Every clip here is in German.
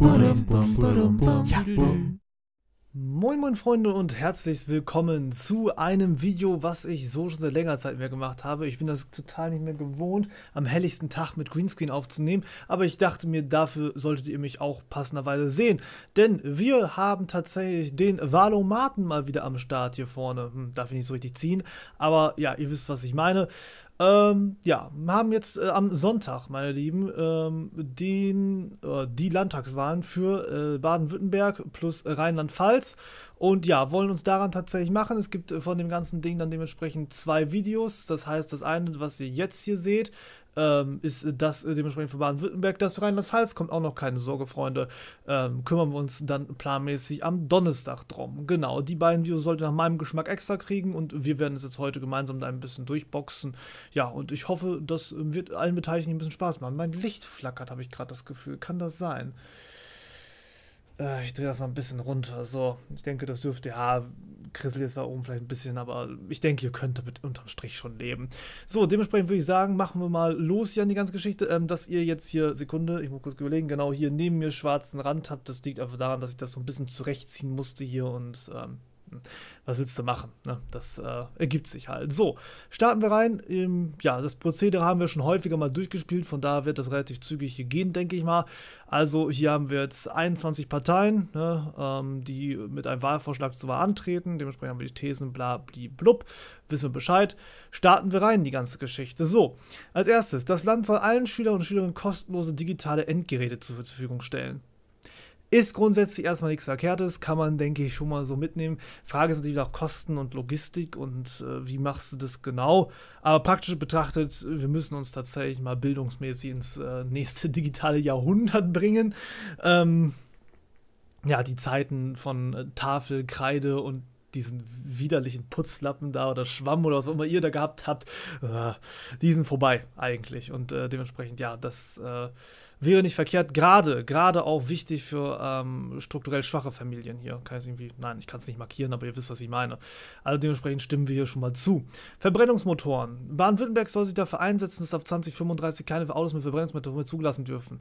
Moin moin Freunde und herzlich willkommen zu einem Video, was ich so schon seit längerer Zeit mehr gemacht habe. Ich bin das total nicht mehr gewohnt, am helligsten Tag mit Greenscreen aufzunehmen, aber ich dachte mir, dafür solltet ihr mich auch passenderweise sehen, denn wir haben tatsächlich den Valomaten mal wieder am Start hier vorne. Hm, darf ich nicht so richtig ziehen, aber ja, ihr wisst, was ich meine. Ähm, ja, wir haben jetzt äh, am Sonntag, meine Lieben, ähm, den, äh, die Landtagswahlen für äh, Baden-Württemberg plus Rheinland-Pfalz. Und ja, wollen uns daran tatsächlich machen. Es gibt äh, von dem ganzen Ding dann dementsprechend zwei Videos. Das heißt, das eine, was ihr jetzt hier seht, ähm, ist das äh, dementsprechend für Baden-Württemberg. Das für Rheinland-Pfalz kommt auch noch keine Sorge, Freunde. Ähm, kümmern wir uns dann planmäßig am Donnerstag drum. Genau, die beiden Videos sollten nach meinem Geschmack extra kriegen und wir werden es jetzt heute gemeinsam da ein bisschen durchboxen. Ja, und ich hoffe, das wird allen Beteiligten ein bisschen Spaß machen. Mein Licht flackert, habe ich gerade das Gefühl. Kann das sein? Äh, ich drehe das mal ein bisschen runter. So, ich denke, das dürfte ja kriselt jetzt da oben vielleicht ein bisschen, aber ich denke, ihr könnt damit unterm Strich schon leben. So, dementsprechend würde ich sagen, machen wir mal los hier an die ganze Geschichte, ähm, dass ihr jetzt hier, Sekunde, ich muss kurz überlegen, genau hier neben mir schwarzen Rand habt. Das liegt einfach daran, dass ich das so ein bisschen zurechtziehen musste hier und ähm, was willst du machen? Ne? Das äh, ergibt sich halt. So, starten wir rein. Ähm, ja, das Prozedere haben wir schon häufiger mal durchgespielt, von daher wird das relativ zügig hier gehen, denke ich mal. Also hier haben wir jetzt 21 Parteien, ne, ähm, die mit einem Wahlvorschlag zur Wahl antreten. Dementsprechend haben wir die Thesen, bla, bli, blub. Wissen wir Bescheid. Starten wir rein, die ganze Geschichte. So, als erstes, das Land soll allen Schülern und Schülerinnen kostenlose digitale Endgeräte zur Verfügung stellen. Ist grundsätzlich erstmal nichts Verkehrtes, kann man, denke ich, schon mal so mitnehmen. Frage ist natürlich auch Kosten und Logistik und äh, wie machst du das genau. Aber praktisch betrachtet, wir müssen uns tatsächlich mal bildungsmäßig ins äh, nächste digitale Jahrhundert bringen. Ähm, ja, die Zeiten von äh, Tafel, Kreide und diesen widerlichen Putzlappen da oder Schwamm oder was auch immer ihr da gehabt habt, äh, die sind vorbei eigentlich. Und äh, dementsprechend, ja, das äh, wäre nicht verkehrt. Gerade, gerade auch wichtig für ähm, strukturell schwache Familien hier. Kann ich irgendwie, nein, ich kann es nicht markieren, aber ihr wisst, was ich meine. Also dementsprechend stimmen wir hier schon mal zu. Verbrennungsmotoren. Baden-Württemberg soll sich dafür einsetzen, dass ab 2035 keine Autos mit Verbrennungsmotoren mehr zugelassen dürfen.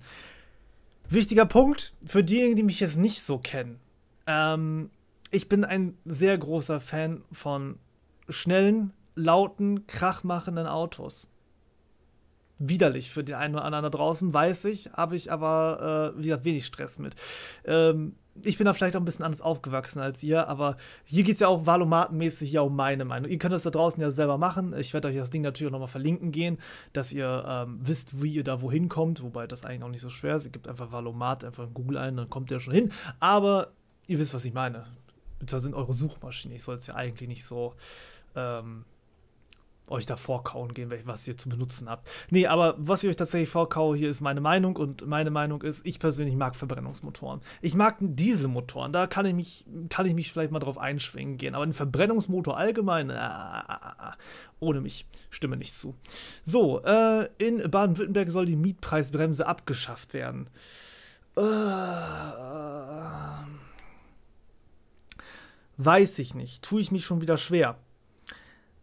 Wichtiger Punkt für diejenigen, die mich jetzt nicht so kennen. Ähm, ich bin ein sehr großer Fan von schnellen, lauten, krachmachenden Autos widerlich für den einen oder anderen da draußen, weiß ich, habe ich aber, äh, wie gesagt, wenig Stress mit. Ähm, ich bin da vielleicht auch ein bisschen anders aufgewachsen als ihr, aber hier geht es ja auch valomatenmäßig ja um meine Meinung. Ihr könnt das da draußen ja selber machen. Ich werde euch das Ding natürlich auch nochmal verlinken gehen, dass ihr ähm, wisst, wie ihr da wohin kommt, wobei das eigentlich auch nicht so schwer ist. Ihr gebt einfach Valomat, einfach in Google ein, dann kommt ihr schon hin. Aber ihr wisst, was ich meine. Und zwar sind eure Suchmaschinen. Ich soll es ja eigentlich nicht so. Ähm, euch da vorkauen gehen, was ihr zu benutzen habt. Nee, aber was ich euch tatsächlich vorkaue, hier ist meine Meinung und meine Meinung ist, ich persönlich mag Verbrennungsmotoren. Ich mag Dieselmotoren, da kann ich mich, kann ich mich vielleicht mal drauf einschwingen gehen, aber ein Verbrennungsmotor allgemein, ah, ohne mich, stimme nicht zu. So, äh, in Baden-Württemberg soll die Mietpreisbremse abgeschafft werden. Äh, weiß ich nicht, tue ich mich schon wieder schwer.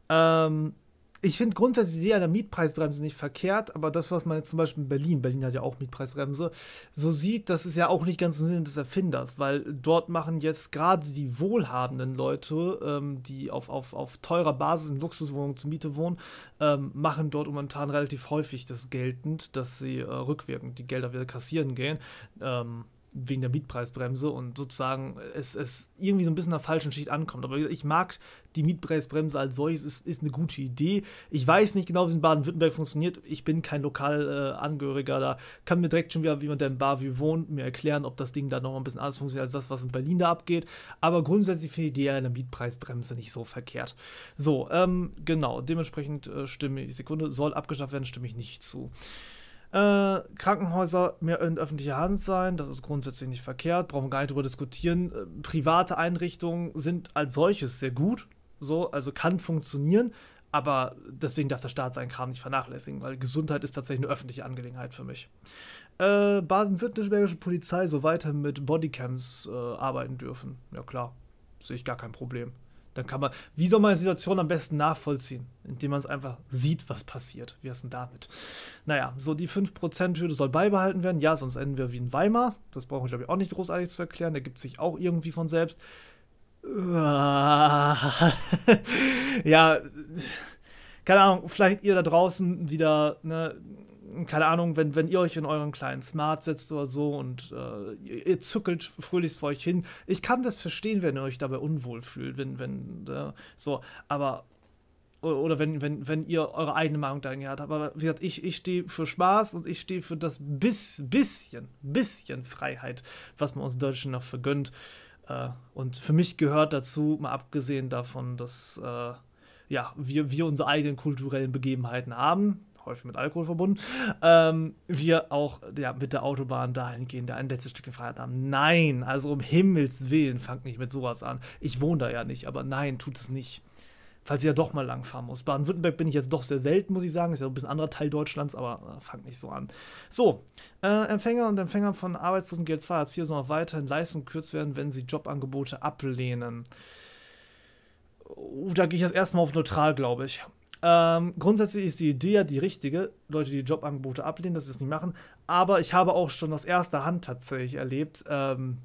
Ähm, ich finde grundsätzlich die Idee einer Mietpreisbremse nicht verkehrt, aber das, was man jetzt zum Beispiel in Berlin, Berlin hat ja auch Mietpreisbremse, so sieht, das ist ja auch nicht ganz im Sinne des Erfinders, weil dort machen jetzt gerade die wohlhabenden Leute, ähm, die auf, auf, auf teurer Basis in Luxuswohnungen zur Miete wohnen, ähm, machen dort momentan relativ häufig das geltend, dass sie äh, rückwirkend die Gelder wieder kassieren gehen. Ähm, wegen der Mietpreisbremse und sozusagen es, es irgendwie so ein bisschen in der falschen Schicht ankommt. Aber ich mag die Mietpreisbremse als solches, ist, ist eine gute Idee. Ich weiß nicht genau, wie es in Baden-Württemberg funktioniert. Ich bin kein Lokalangehöriger. Äh, da kann mir direkt schon wieder, wie man der in Bavü wohnt, mir erklären, ob das Ding da noch ein bisschen anders funktioniert als das, was in Berlin da abgeht. Aber grundsätzlich finde ich die ja in Mietpreisbremse nicht so verkehrt. So, ähm, genau. Dementsprechend äh, stimme ich, Sekunde, soll abgeschafft werden, stimme ich nicht zu. Äh, Krankenhäuser mehr in öffentlicher Hand sein, das ist grundsätzlich nicht verkehrt, brauchen wir gar nicht drüber diskutieren. Äh, private Einrichtungen sind als solches sehr gut, so, also kann funktionieren, aber deswegen darf der Staat seinen Kram nicht vernachlässigen, weil Gesundheit ist tatsächlich eine öffentliche Angelegenheit für mich. Äh, Baden-Württembergische Polizei so weiter mit Bodycams äh, arbeiten dürfen. Ja klar, sehe ich gar kein Problem. Dann kann man, wie soll man eine Situation am besten nachvollziehen? Indem man es einfach sieht, was passiert. Wie ist denn damit? Naja, so die 5%-Hürde soll beibehalten werden. Ja, sonst enden wir wie in Weimar. Das brauchen wir, glaube ich, auch nicht großartig zu erklären. Der gibt sich auch irgendwie von selbst. ja, keine Ahnung, vielleicht ihr da draußen wieder, ne, keine Ahnung, wenn, wenn ihr euch in euren kleinen Smart setzt oder so und äh, ihr, zuckelt fröhlichst vor euch hin. Ich kann das verstehen, wenn ihr euch dabei unwohl fühlt, wenn, wenn, äh, so, aber oder wenn, wenn, wenn ihr eure eigene Meinung dahin gehabt habt. Aber wie gesagt, ich, ich stehe für Spaß und ich stehe für das bis, bisschen, bisschen Freiheit, was man uns Deutschen noch vergönnt. Äh, und für mich gehört dazu, mal abgesehen davon, dass äh, ja, wir, wir unsere eigenen kulturellen Begebenheiten haben, häufig mit Alkohol verbunden, ähm, wir auch ja, mit der Autobahn dahin gehen, dahingehend ein letztes Stück gefeiert haben. Nein, also um Himmels Willen, fangt nicht mit sowas an. Ich wohne da ja nicht, aber nein, tut es nicht. Falls ihr ja doch mal langfahren muss. Baden-Württemberg bin ich jetzt doch sehr selten, muss ich sagen. Ist ja ein bisschen anderer Teil Deutschlands, aber äh, fangt nicht so an. So, äh, Empfänger und Empfänger von Arbeitslosengeld 2 als IV sollen auch weiterhin Leistungen gekürzt werden, wenn sie Jobangebote ablehnen oh, da gehe ich jetzt erstmal auf neutral, glaube ich. Ähm, grundsätzlich ist die Idee ja die richtige, Leute, die Jobangebote ablehnen, dass sie das nicht machen. Aber ich habe auch schon aus erster Hand tatsächlich erlebt, ähm,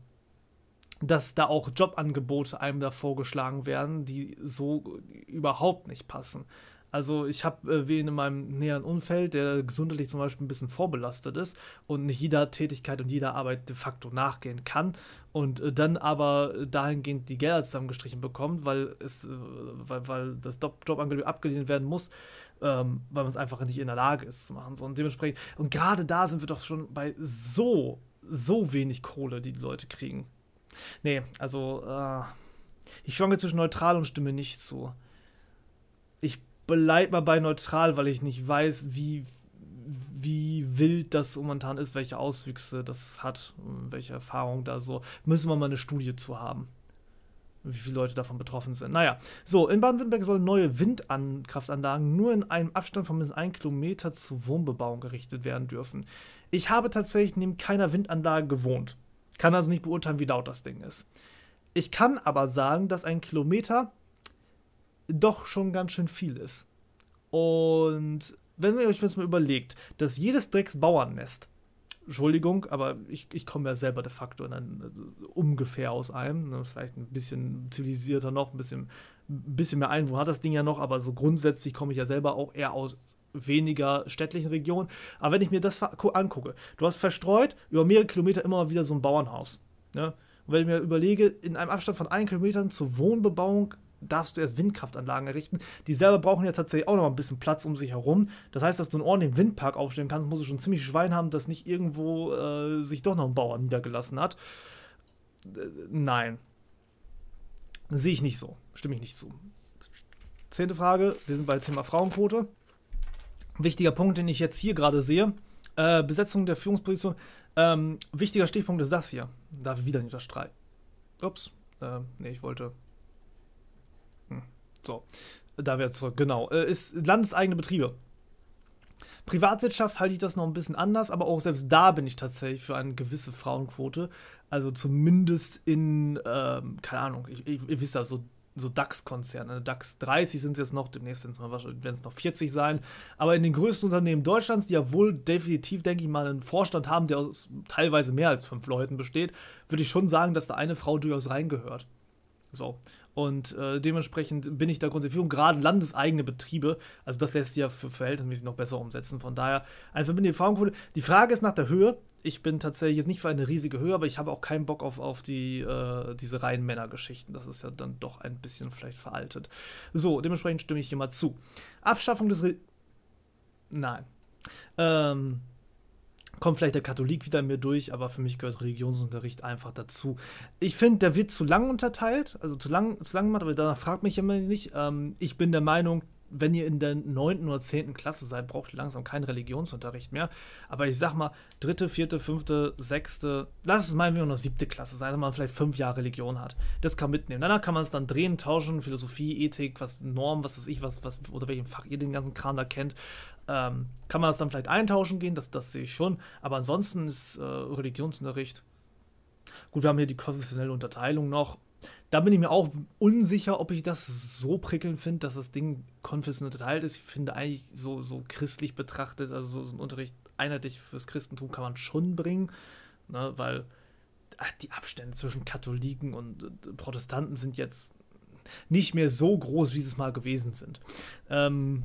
dass da auch Jobangebote einem da vorgeschlagen werden, die so überhaupt nicht passen. Also ich habe äh, wen in meinem näheren Umfeld, der gesundheitlich zum Beispiel ein bisschen vorbelastet ist und nicht jeder Tätigkeit und jeder Arbeit de facto nachgehen kann und äh, dann aber dahingehend die Gelder zusammengestrichen bekommt, weil es, äh, weil, weil das Jobangebot abgelehnt werden muss, ähm, weil man es einfach nicht in der Lage ist zu machen. So, und dementsprechend, und gerade da sind wir doch schon bei so, so wenig Kohle, die die Leute kriegen. Nee, also äh, ich schwanke zwischen neutral und stimme nicht zu. Ich bleib mal bei neutral, weil ich nicht weiß, wie wie wild das momentan ist, welche Auswüchse das hat, welche Erfahrungen da so. Müssen wir mal eine Studie zu haben wie viele Leute davon betroffen sind. Naja, so, in Baden-Württemberg sollen neue Windkraftanlagen nur in einem Abstand von mindestens einem Kilometer zur Wohnbebauung gerichtet werden dürfen. Ich habe tatsächlich neben keiner Windanlage gewohnt. Kann also nicht beurteilen, wie laut das Ding ist. Ich kann aber sagen, dass ein Kilometer doch schon ganz schön viel ist. Und wenn ihr euch jetzt mal überlegt, dass jedes Drecks Bauernnest, Entschuldigung, aber ich, ich komme ja selber de facto dann, also äh, ungefähr aus einem, ne, vielleicht ein bisschen zivilisierter noch, ein bisschen, bisschen mehr Einwohner hat das Ding ja noch, aber so grundsätzlich komme ich ja selber auch eher aus weniger städtlichen Regionen. Aber wenn ich mir das angucke, du hast verstreut über mehrere Kilometer immer wieder so ein Bauernhaus. Ne? Und wenn ich mir überlege, in einem Abstand von einem Kilometer zur Wohnbebauung darfst du erst Windkraftanlagen errichten. Die selber brauchen ja tatsächlich auch noch ein bisschen Platz um sich herum. Das heißt, dass du einen ordentlichen Windpark aufstellen kannst, musst du schon ziemlich Schwein haben, dass nicht irgendwo äh, sich doch noch ein Bauer niedergelassen hat. Äh, nein. Sehe ich nicht so. Stimme ich nicht zu. Zehnte Frage. Wir sind bei Thema Frauenquote. Wichtiger Punkt, den ich jetzt hier gerade sehe. Äh, Besetzung der Führungsposition. Ähm, wichtiger Stichpunkt ist das hier. Darf ich wieder nicht unterstreichen. Ups. Äh, nee, ich wollte so, da wäre zurück, genau. Äh, ist landeseigene Betriebe. Privatwirtschaft halte ich das noch ein bisschen anders, aber auch selbst da bin ich tatsächlich für eine gewisse Frauenquote. Also zumindest in, ähm, keine Ahnung, ich, ich, ihr wisst ja, so, so DAX-Konzerne. DAX 30 sind es jetzt noch, demnächst werden es noch 40 sein. Aber in den größten Unternehmen Deutschlands, die ja wohl definitiv, denke ich mal, einen Vorstand haben, der aus teilweise mehr als fünf Leuten besteht, würde ich schon sagen, dass da eine Frau durchaus reingehört. So. Und äh, dementsprechend bin ich da grundsätzlich für. Und gerade landeseigene Betriebe, also das lässt sich ja für verhältnismäßig noch besser umsetzen. Von daher, einfach bin ich verbindliche Frauenquote. Die Frage ist nach der Höhe. Ich bin tatsächlich jetzt nicht für eine riesige Höhe, aber ich habe auch keinen Bock auf, auf die, äh, diese reinen Männergeschichten. Das ist ja dann doch ein bisschen vielleicht veraltet. So, dementsprechend stimme ich hier mal zu. Abschaffung des. Re Nein. Ähm, kommt vielleicht der Katholik wieder mir durch, aber für mich gehört Religionsunterricht einfach dazu. Ich finde, der wird zu lang unterteilt, also zu lang, zu lang gemacht, aber danach fragt mich immer nicht. Ähm, ich bin der Meinung, wenn ihr in der 9. oder 10. Klasse seid, braucht ihr langsam keinen Religionsunterricht mehr. Aber ich sag mal, dritte, vierte, fünfte, sechste, lass es mal noch siebte Klasse sein, wenn man vielleicht fünf Jahre Religion hat. Das kann mitnehmen. Danach kann man es dann drehen, tauschen, Philosophie, Ethik, was Norm, was weiß ich, was, was oder welchem Fach ihr den ganzen Kram da kennt. Ähm, kann man das dann vielleicht eintauschen gehen? Das, das sehe ich schon. Aber ansonsten ist äh, Religionsunterricht. Gut, wir haben hier die konfessionelle Unterteilung noch. Da bin ich mir auch unsicher, ob ich das so prickelnd finde, dass das Ding konfessionell unterteilt ist. Ich finde eigentlich so, so christlich betrachtet, also so ein Unterricht einheitlich fürs Christentum kann man schon bringen, ne, weil ach, die Abstände zwischen Katholiken und Protestanten sind jetzt nicht mehr so groß, wie sie es mal gewesen sind. Ähm,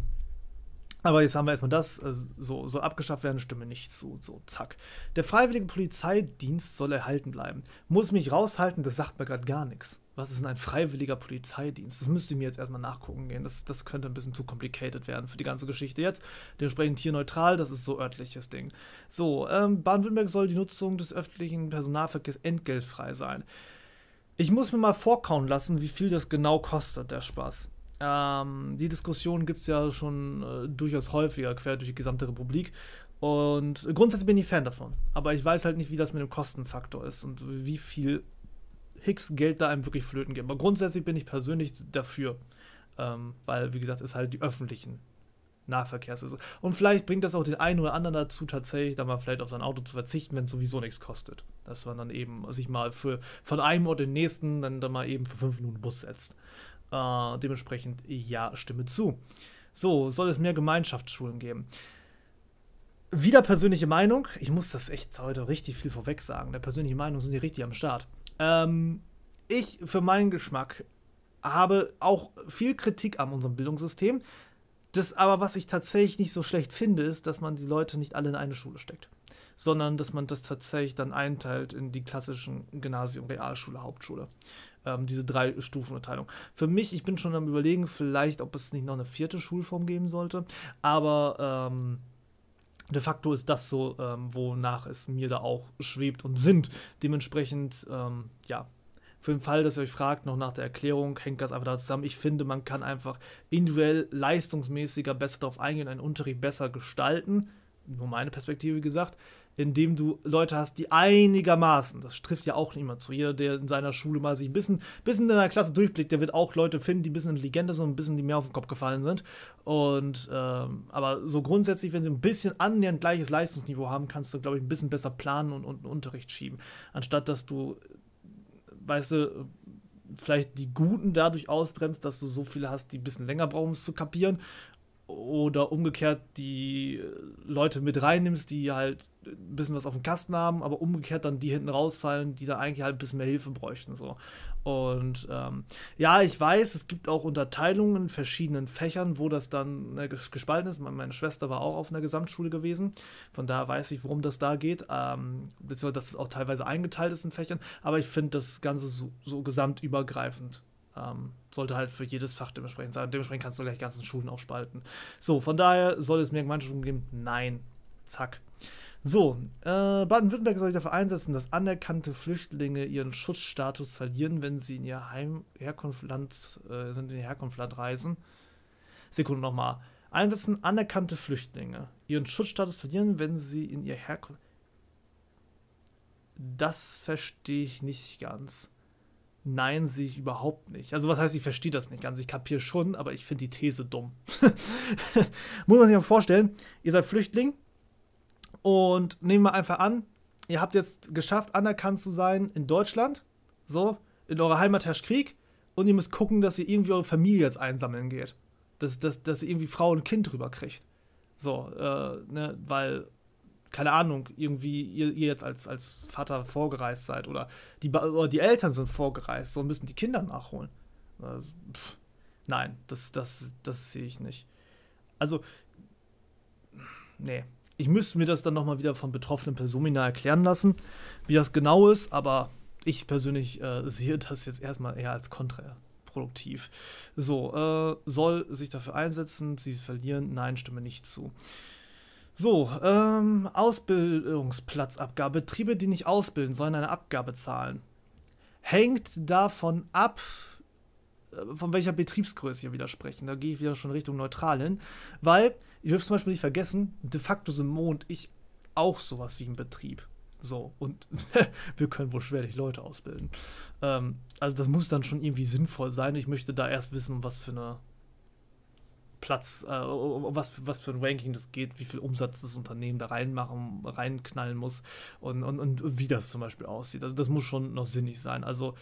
aber jetzt haben wir erstmal das, äh, so, so abgeschafft werden, stimme nicht zu, so zack. Der freiwillige Polizeidienst soll erhalten bleiben. Muss mich raushalten, das sagt mir gerade gar nichts. Was ist denn ein freiwilliger Polizeidienst? Das müsste ich mir jetzt erstmal nachgucken gehen. Das, das könnte ein bisschen zu complicated werden für die ganze Geschichte jetzt. Dementsprechend hier neutral, das ist so örtliches Ding. So, ähm, Baden-Württemberg soll die Nutzung des öffentlichen Personalverkehrs entgeltfrei sein. Ich muss mir mal vorkauen lassen, wie viel das genau kostet, der Spaß. Ähm, die Diskussion gibt es ja schon äh, durchaus häufiger quer durch die gesamte Republik. Und grundsätzlich bin ich Fan davon. Aber ich weiß halt nicht, wie das mit dem Kostenfaktor ist und wie viel Hicks Geld da einem wirklich flöten geht. Aber grundsätzlich bin ich persönlich dafür. Ähm, weil, wie gesagt, es halt die öffentlichen Nahverkehrs ist. Und vielleicht bringt das auch den einen oder anderen dazu, tatsächlich dann mal vielleicht auf sein Auto zu verzichten, wenn es sowieso nichts kostet. Dass man dann eben sich mal für von einem Ort den nächsten dann, dann mal eben für fünf Minuten Bus setzt. Äh, dementsprechend ja, stimme zu. So, soll es mehr Gemeinschaftsschulen geben? Wieder persönliche Meinung. Ich muss das echt heute richtig viel vorweg sagen. Der persönliche Meinung sind die richtig am Start. Ähm, ich für meinen Geschmack habe auch viel Kritik an unserem Bildungssystem. Das aber, was ich tatsächlich nicht so schlecht finde, ist, dass man die Leute nicht alle in eine Schule steckt, sondern dass man das tatsächlich dann einteilt in die klassischen Gymnasium, Realschule, Hauptschule ähm, diese drei Stufenverteilung. Für mich, ich bin schon am überlegen, vielleicht, ob es nicht noch eine vierte Schulform geben sollte, aber ähm, de facto ist das so, ähm, wonach es mir da auch schwebt und sind. Dementsprechend, ähm, ja, für den Fall, dass ihr euch fragt, noch nach der Erklärung, hängt das einfach da zusammen. Ich finde, man kann einfach individuell leistungsmäßiger besser darauf eingehen, einen Unterricht besser gestalten. Nur meine Perspektive gesagt indem du Leute hast, die einigermaßen, das trifft ja auch niemand zu, jeder, der in seiner Schule mal sich ein bisschen, bisschen in der Klasse durchblickt, der wird auch Leute finden, die ein bisschen intelligenter sind, und ein bisschen, die mehr auf den Kopf gefallen sind. Und ähm, aber so grundsätzlich, wenn sie ein bisschen annähernd gleiches Leistungsniveau haben, kannst du, glaube ich, ein bisschen besser planen und, und Unterricht schieben, anstatt dass du, weißt du, vielleicht die Guten dadurch ausbremst, dass du so viele hast, die ein bisschen länger brauchen, um es zu kapieren oder umgekehrt die äh, Leute mit reinnimmst, die halt ein bisschen was auf dem Kasten haben, aber umgekehrt dann die hinten rausfallen, die da eigentlich halt ein bisschen mehr Hilfe bräuchten. So. Und ähm, ja, ich weiß, es gibt auch Unterteilungen in verschiedenen Fächern, wo das dann ne, gespalten ist. Meine Schwester war auch auf einer Gesamtschule gewesen, von daher weiß ich, worum das da geht, ähm, beziehungsweise dass es auch teilweise eingeteilt ist in Fächern, aber ich finde das Ganze so, so gesamtübergreifend ähm, sollte halt für jedes Fach dementsprechend sein. Dementsprechend kannst du gleich ganzen Schulen aufspalten. So, von daher soll es mehr Gemeinschaften geben? Nein. Zack. So, äh, Baden-Württemberg soll sich dafür einsetzen, dass anerkannte Flüchtlinge ihren Schutzstatus verlieren, wenn sie in ihr Heim Herkunftsland, äh, wenn sie in ihr Herkunftsland reisen. Sekunde nochmal. Einsetzen anerkannte Flüchtlinge ihren Schutzstatus verlieren, wenn sie in ihr Herkunft. Das verstehe ich nicht ganz. Nein, sehe ich überhaupt nicht. Also was heißt, ich verstehe das nicht ganz. Ich kapiere schon, aber ich finde die These dumm. Muss man sich mal vorstellen, ihr seid Flüchtling und nehmen wir einfach an, ihr habt jetzt geschafft, anerkannt zu sein in Deutschland. So, in eurer Heimat herrscht Krieg und ihr müsst gucken, dass ihr irgendwie eure Familie jetzt einsammeln geht. Dass, dass, dass ihr irgendwie Frau und Kind drüber kriegt. So, äh, ne, weil keine Ahnung, irgendwie ihr, ihr, jetzt als, als Vater vorgereist seid oder die, oder die Eltern sind vorgereist und müssen die Kinder nachholen. Also, pff, nein, das, das, das sehe ich nicht. Also, nee. Ich müsste mir das dann nochmal wieder von betroffenen Personen erklären lassen, wie das genau ist, aber ich persönlich äh, sehe das jetzt erstmal eher als kontraproduktiv. So, äh, soll sich dafür einsetzen, sie verlieren? Nein, stimme nicht zu. So, ähm, Ausbildungsplatzabgabe. Betriebe, die nicht ausbilden, sollen eine Abgabe zahlen. Hängt davon ab, äh, von welcher Betriebsgröße wir widersprechen. Da gehe ich wieder schon Richtung neutral hin, weil ihr dürft zum Beispiel nicht vergessen, de facto sind Mond ich auch sowas wie ein Betrieb. So, und wir können wohl schwerlich Leute ausbilden. Ähm, also das muss dann schon irgendwie sinnvoll sein. Ich möchte da erst wissen, was für eine Platz, äh, was, was für ein Ranking das geht, wie viel Umsatz das Unternehmen da reinmachen, reinknallen muss und, und, und wie das zum Beispiel aussieht. Also das muss schon noch sinnig sein. Also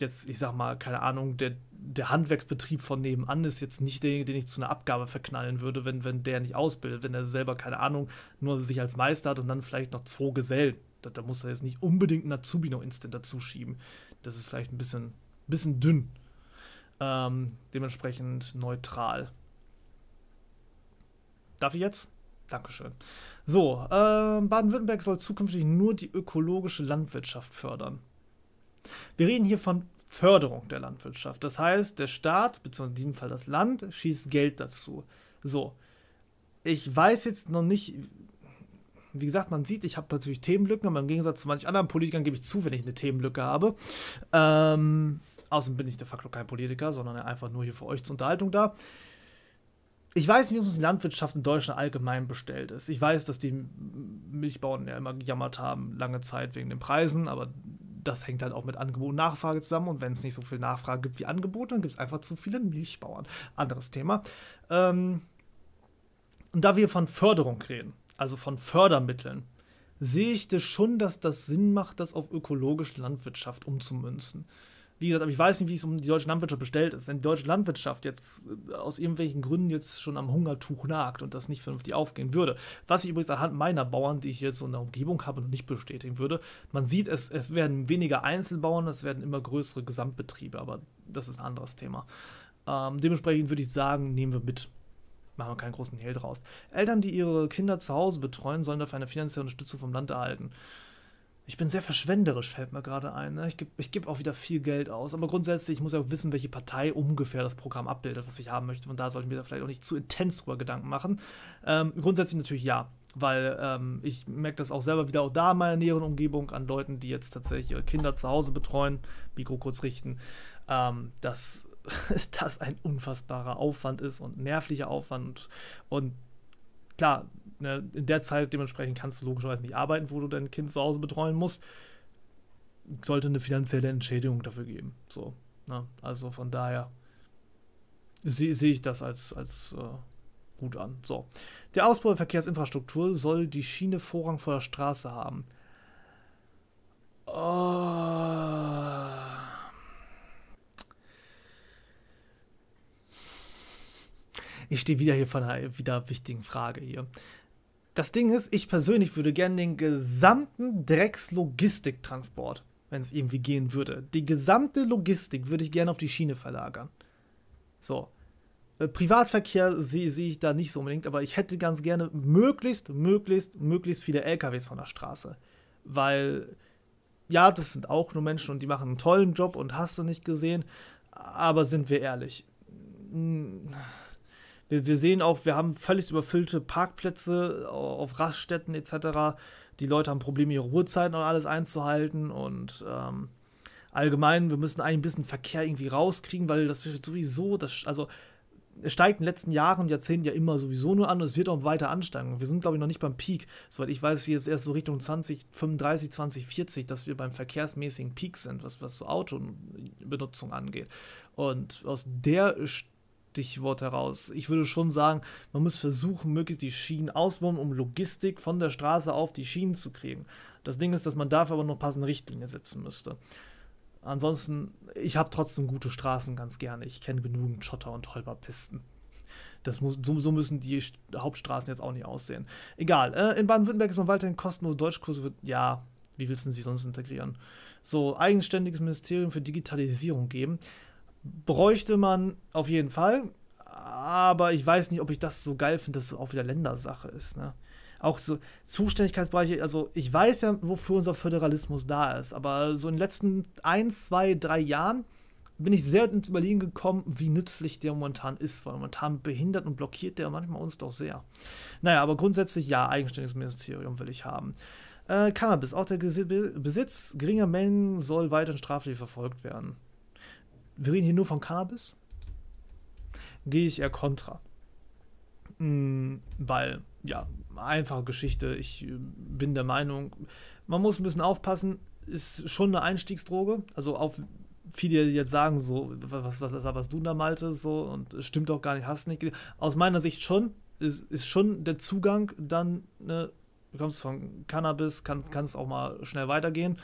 jetzt, ich sag mal, keine Ahnung, der, der Handwerksbetrieb von nebenan ist jetzt nicht derjenige, den ich zu einer Abgabe verknallen würde, wenn, wenn der nicht ausbildet, wenn er selber, keine Ahnung, nur sich als Meister hat und dann vielleicht noch zwei Gesellen. Da, da muss er jetzt nicht unbedingt einen Azubi noch instant dazuschieben. Das ist vielleicht ein bisschen, bisschen dünn. Ähm, dementsprechend neutral. Darf ich jetzt? Dankeschön. So, äh, Baden-Württemberg soll zukünftig nur die ökologische Landwirtschaft fördern. Wir reden hier von Förderung der Landwirtschaft. Das heißt, der Staat, beziehungsweise in diesem Fall das Land, schießt Geld dazu. So, ich weiß jetzt noch nicht, wie gesagt, man sieht, ich habe natürlich Themenlücken, aber im Gegensatz zu manch anderen Politikern gebe ich zu, wenn ich eine Themenlücke habe. Ähm, außerdem bin ich de facto kein Politiker, sondern einfach nur hier für euch zur Unterhaltung da ich weiß nicht, wie uns die Landwirtschaft in Deutschland allgemein bestellt ist. Ich weiß, dass die Milchbauern ja immer gejammert haben, lange Zeit wegen den Preisen, aber das hängt halt auch mit Angebot und Nachfrage zusammen. Und wenn es nicht so viel Nachfrage gibt wie Angebot, dann gibt es einfach zu viele Milchbauern. Anderes Thema. Ähm, und da wir von Förderung reden, also von Fördermitteln, sehe ich das schon, dass das Sinn macht, das auf ökologische Landwirtschaft umzumünzen. Wie gesagt, aber ich weiß nicht, wie es um die deutsche Landwirtschaft bestellt ist. Wenn die deutsche Landwirtschaft jetzt äh, aus irgendwelchen Gründen jetzt schon am Hungertuch nagt und das nicht vernünftig aufgehen würde, was ich übrigens anhand meiner Bauern, die ich jetzt in der Umgebung habe, noch nicht bestätigen würde, man sieht, es, es werden weniger Einzelbauern, es werden immer größere Gesamtbetriebe, aber das ist ein anderes Thema. Ähm, dementsprechend würde ich sagen, nehmen wir mit machen wir keinen großen Hehl draus. Eltern, die ihre Kinder zu Hause betreuen, sollen dafür eine finanzielle Unterstützung vom Land erhalten. Ich bin sehr verschwenderisch, fällt mir gerade ein. Ne? Ich gebe geb auch wieder viel Geld aus. Aber grundsätzlich, ich muss ja auch wissen, welche Partei ungefähr das Programm abbildet, was ich haben möchte. Von da sollte ich mir da vielleicht auch nicht zu intens drüber Gedanken machen. Ähm, grundsätzlich natürlich ja. Weil ähm, ich merke das auch selber wieder auch da in meiner näheren Umgebung an Leuten, die jetzt tatsächlich ihre Kinder zu Hause betreuen, Mikro kurz richten, ähm, dass das ein unfassbarer Aufwand ist und nervlicher Aufwand. und, und klar, ne, in der Zeit dementsprechend kannst du logischerweise nicht arbeiten, wo du dein Kind zu Hause betreuen musst. Sollte eine finanzielle Entschädigung dafür geben. So, ne? Also von daher sehe seh ich das als, als äh, gut an. So. Der Ausbau der Verkehrsinfrastruktur soll die Schiene Vorrang vor der Straße haben. Ah. Ich stehe wieder hier vor einer wieder wichtigen Frage hier. Das Ding ist, ich persönlich würde gerne den gesamten Dreckslogistiktransport, wenn es irgendwie gehen würde, die gesamte Logistik würde ich gerne auf die Schiene verlagern. So. Äh, Privatverkehr sehe seh ich da nicht so unbedingt, aber ich hätte ganz gerne möglichst, möglichst, möglichst viele LKWs von der Straße. Weil, ja, das sind auch nur Menschen und die machen einen tollen Job und hast du nicht gesehen, aber sind wir ehrlich. Mh wir, wir sehen auch, wir haben völlig überfüllte Parkplätze auf Raststätten etc. Die Leute haben Probleme, ihre Ruhezeiten und alles einzuhalten. Und ähm, allgemein, wir müssen eigentlich ein bisschen Verkehr irgendwie rauskriegen, weil das wird sowieso, das, also es steigt in den letzten Jahren und Jahrzehnten ja immer sowieso nur an und es wird auch weiter ansteigen. Wir sind, glaube ich, noch nicht beim Peak. Soweit ich weiß, hier ist erst so Richtung 2035, 2040, dass wir beim verkehrsmäßigen Peak sind, was, was so Autobenutzung angeht. Und aus der Stichwort heraus. Ich würde schon sagen, man muss versuchen, möglichst die Schienen auszubauen, um Logistik von der Straße auf die Schienen zu kriegen. Das Ding ist, dass man dafür aber noch passende Richtlinien setzen müsste. Ansonsten, ich habe trotzdem gute Straßen ganz gerne. Ich kenne genügend Schotter- und Holperpisten. Das muss, so, so, müssen die Hauptstraßen jetzt auch nicht aussehen. Egal, äh, in Baden-Württemberg ist noch weiterhin kostenlose Deutschkurse. Wird, ja, wie willst du sie sonst integrieren? So, eigenständiges Ministerium für Digitalisierung geben bräuchte man auf jeden Fall. Aber ich weiß nicht, ob ich das so geil finde, dass es auch wieder Ländersache ist. Ne? Auch so Zuständigkeitsbereiche, also ich weiß ja, wofür unser Föderalismus da ist, aber so in den letzten 1, 2, 3 Jahren bin ich sehr ins Überlegen gekommen, wie nützlich der momentan ist, weil momentan behindert und blockiert der manchmal uns doch sehr. Naja, aber grundsätzlich ja, eigenständiges Ministerium will ich haben. Äh, Cannabis, auch der Besitz geringer Mengen soll weiterhin straflich verfolgt werden wir reden hier nur von Cannabis, gehe ich eher kontra. Mhm, weil, ja, einfache Geschichte. Ich äh, bin der Meinung, man muss ein bisschen aufpassen. Ist schon eine Einstiegsdroge. Also auf viele jetzt sagen so, was, was, was, was du da malte, so und es stimmt doch gar nicht, hast nicht. Aus meiner Sicht schon, ist, ist schon der Zugang dann, ne, du kommst von Cannabis, kann es auch mal schnell weitergehen.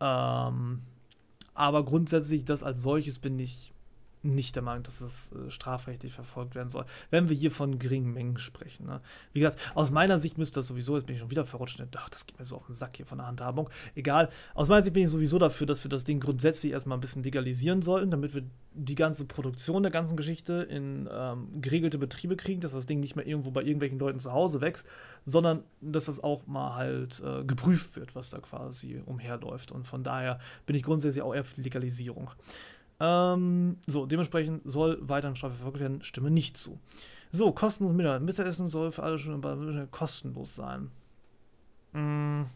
Ähm, aber grundsätzlich, das als solches bin ich nicht der Meinung, dass es äh, strafrechtlich verfolgt werden soll, wenn wir hier von geringen Mengen sprechen. Ne? Wie gesagt, aus meiner Sicht müsste das sowieso, jetzt bin ich schon wieder verrutscht, ne? ach, das geht mir so auf den Sack hier von der Handhabung. Egal, aus meiner Sicht bin ich sowieso dafür, dass wir das Ding grundsätzlich erstmal ein bisschen legalisieren sollten, damit wir die ganze Produktion der ganzen Geschichte in ähm, geregelte Betriebe kriegen, dass das Ding nicht mehr irgendwo bei irgendwelchen Leuten zu Hause wächst, sondern dass das auch mal halt äh, geprüft wird, was da quasi umherläuft. Und von daher bin ich grundsätzlich auch eher für die Legalisierung. Ähm, so, dementsprechend soll weiterhin Strafe verfolgt werden. Stimme nicht zu. So, kostenlos Mittagessen. Mittagessen soll für alle schon kostenlos sein. Mhm.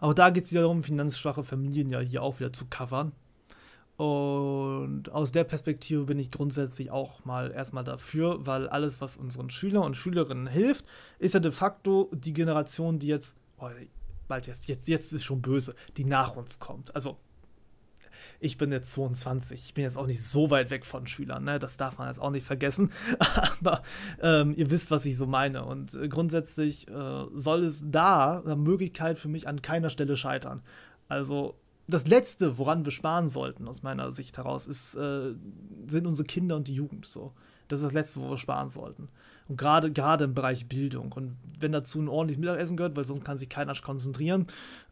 Auch da geht es wieder darum, finanzschwache Familien ja hier auch wieder zu covern. Und aus der Perspektive bin ich grundsätzlich auch mal erstmal dafür, weil alles, was unseren Schüler und Schülerinnen hilft, ist ja de facto die Generation, die jetzt, oh, bald jetzt, jetzt, jetzt ist schon böse, die nach uns kommt. Also ich bin jetzt 22, ich bin jetzt auch nicht so weit weg von Schülern, ne? das darf man jetzt auch nicht vergessen, aber ähm, ihr wisst, was ich so meine und äh, grundsätzlich äh, soll es da eine Möglichkeit für mich an keiner Stelle scheitern. Also das Letzte, woran wir sparen sollten, aus meiner Sicht heraus, ist, äh, sind unsere Kinder und die Jugend so. Das ist das Letzte, wo wir sparen sollten. Und gerade gerade im Bereich Bildung. Und wenn dazu ein ordentliches Mittagessen gehört, weil sonst kann sich keiner konzentrieren,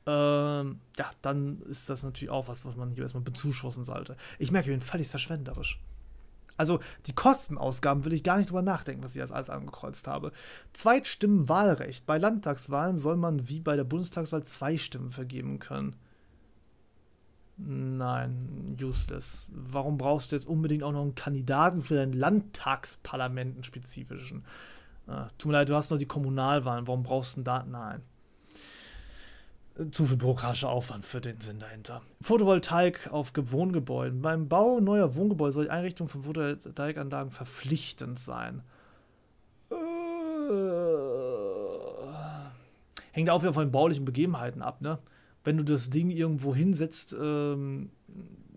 ähm, ja, dann ist das natürlich auch was, was man hier erstmal bezuschussen sollte. Ich merke, ich bin völlig verschwenderisch. Also die Kostenausgaben will ich gar nicht drüber nachdenken, was ich jetzt alles angekreuzt habe. Zweitstimmenwahlrecht. Bei Landtagswahlen soll man wie bei der Bundestagswahl zwei Stimmen vergeben können. Nein, useless. Warum brauchst du jetzt unbedingt auch noch einen Kandidaten für dein Landtagsparlamenten spezifischen? Äh, ah, tut mir leid, du hast noch die Kommunalwahlen. Warum brauchst du einen da? Nein zu viel bürokratischer Aufwand für den Sinn dahinter. Photovoltaik auf Wohngebäuden. Beim Bau neuer Wohngebäude soll die Einrichtung von Photovoltaikanlagen verpflichtend sein. Äh. hängt auch wieder von den baulichen Begebenheiten ab, ne? Wenn du das Ding irgendwo hinsetzt, ähm,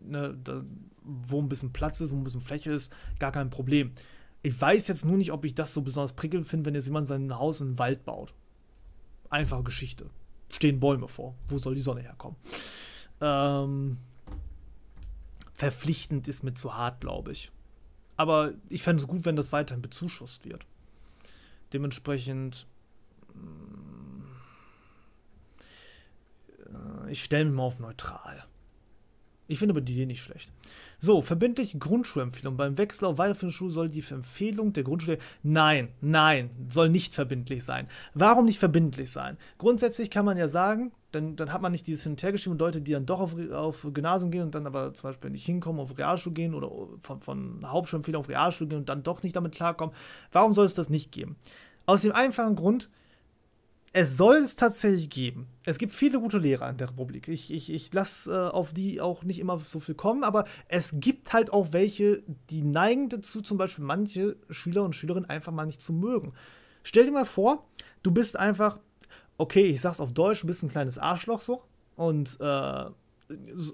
ne, da, wo ein bisschen Platz ist, wo ein bisschen Fläche ist, gar kein Problem. Ich weiß jetzt nur nicht, ob ich das so besonders prickelnd finde, wenn jetzt jemand sein Haus in den Wald baut. Einfache Geschichte stehen Bäume vor. Wo soll die Sonne herkommen? Ähm, verpflichtend ist mir zu hart, glaube ich. Aber ich fände es gut, wenn das weiterhin bezuschusst wird. Dementsprechend. Mm, äh, ich stelle mich mal auf neutral. Ich finde aber die Idee nicht schlecht. So, verbindliche Grundschulempfehlung. Beim Wechsel auf weiterführende Schule soll die Empfehlung der Grundschule. Nein, nein, soll nicht verbindlich sein. Warum nicht verbindlich sein? Grundsätzlich kann man ja sagen, dann, dann hat man nicht dieses hinterhergeschrieben und Leute, die dann doch auf, auf Gymnasium gehen und dann aber zum Beispiel nicht hinkommen, auf Realschule gehen oder von, von Hauptschulempfehlung auf Realschule gehen und dann doch nicht damit klarkommen. Warum soll es das nicht geben? Aus dem einfachen Grund, es soll es tatsächlich geben. Es gibt viele gute Lehrer in der Republik. Ich, ich, ich lasse äh, auf die auch nicht immer so viel kommen, aber es gibt halt auch welche, die neigen dazu, zum Beispiel manche Schüler und Schülerinnen einfach mal nicht zu mögen. Stell dir mal vor, du bist einfach, okay, ich sag's auf Deutsch, du bist ein kleines Arschloch so und äh,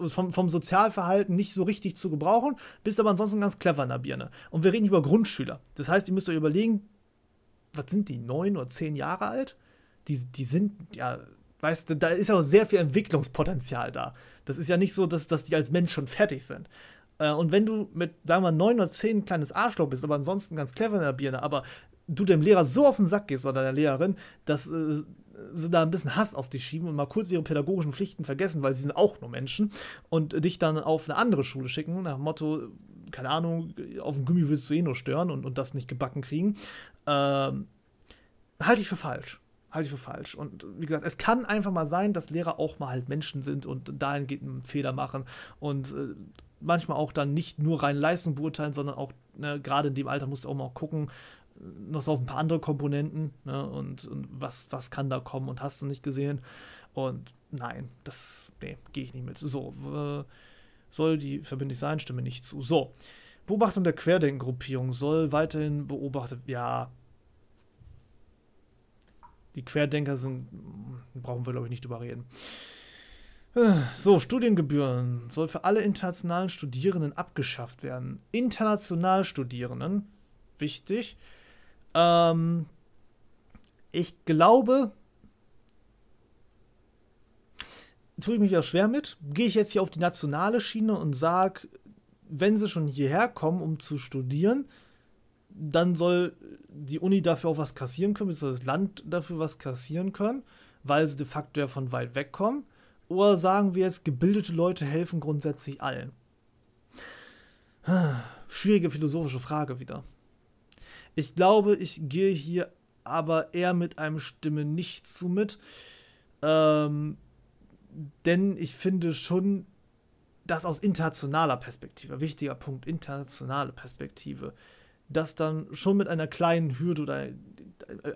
vom, vom Sozialverhalten nicht so richtig zu gebrauchen, bist aber ansonsten ganz clever in der Birne. Und wir reden über Grundschüler. Das heißt, ihr müsst euch überlegen, was sind die, neun oder zehn Jahre alt? die, die sind ja, weißt du, da ist ja auch sehr viel Entwicklungspotenzial da. Das ist ja nicht so, dass, dass die als Mensch schon fertig sind. Äh, und wenn du mit, sagen wir, mal, 9 oder 10 ein kleines Arschloch bist, aber ansonsten ganz clever in der Birne, aber du dem Lehrer so auf den Sack gehst oder der Lehrerin, dass äh, sie da ein bisschen Hass auf dich schieben und mal kurz ihre pädagogischen Pflichten vergessen, weil sie sind auch nur Menschen und äh, dich dann auf eine andere Schule schicken, nach dem Motto, keine Ahnung, auf dem Gummi willst du eh nur stören und, und das nicht gebacken kriegen, ähm, halte ich für falsch halte ich für falsch. Und wie gesagt, es kann einfach mal sein, dass Lehrer auch mal halt Menschen sind und dahin geht einen Fehler machen und äh, manchmal auch dann nicht nur rein Leistung beurteilen, sondern auch ne, gerade in dem Alter musst du auch mal gucken, noch so auf ein paar andere Komponenten ne, und, und, was, was kann da kommen und hast du nicht gesehen. Und nein, das nee, gehe ich nicht mit. So, soll die verbindlich sein, stimme nicht zu. So, Beobachtung der Querdenkengruppierung soll weiterhin beobachtet, ja, die Querdenker sind, brauchen wir glaube ich nicht drüber reden. So, Studiengebühren soll für alle internationalen Studierenden abgeschafft werden. International Studierenden, wichtig. Ähm, ich glaube, tue ich mich ja schwer mit. Gehe ich jetzt hier auf die nationale Schiene und sage, wenn sie schon hierher kommen, um zu studieren, dann soll die Uni dafür auch was kassieren können, beziehungsweise das Land dafür was kassieren können, weil sie de facto ja von weit weg kommen. Oder sagen wir jetzt, gebildete Leute helfen grundsätzlich allen? Schwierige philosophische Frage wieder. Ich glaube, ich gehe hier aber eher mit einem Stimme nicht zu mit. Ähm, denn ich finde schon, dass aus internationaler Perspektive, wichtiger Punkt, internationale Perspektive, das dann schon mit einer kleinen Hürde oder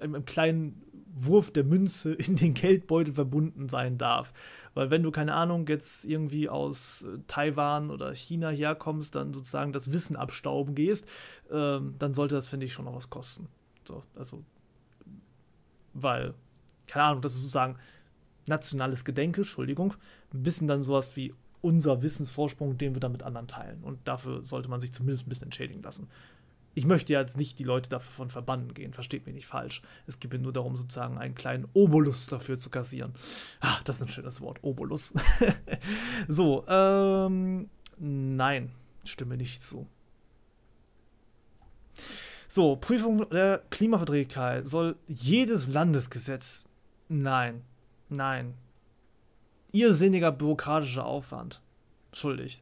einem kleinen Wurf der Münze in den Geldbeutel verbunden sein darf. Weil wenn du, keine Ahnung, jetzt irgendwie aus äh, Taiwan oder China herkommst, dann sozusagen das Wissen abstauben gehst, ähm, dann sollte das, finde ich, schon noch was kosten. So, also, weil, keine Ahnung, das ist sozusagen nationales Gedenke, Entschuldigung, ein bisschen dann sowas wie unser Wissensvorsprung, den wir dann mit anderen teilen. Und dafür sollte man sich zumindest ein bisschen entschädigen lassen ich möchte ja jetzt nicht die Leute davon verbannen gehen, versteht mich nicht falsch. Es geht mir nur darum, sozusagen einen kleinen Obolus dafür zu kassieren. Ach, das ist ein schönes Wort, Obolus. so, ähm, nein, stimme nicht zu. So, Prüfung der Klimaverträglichkeit soll jedes Landesgesetz. Nein, nein. Irrsinniger bürokratischer Aufwand. Schuldig.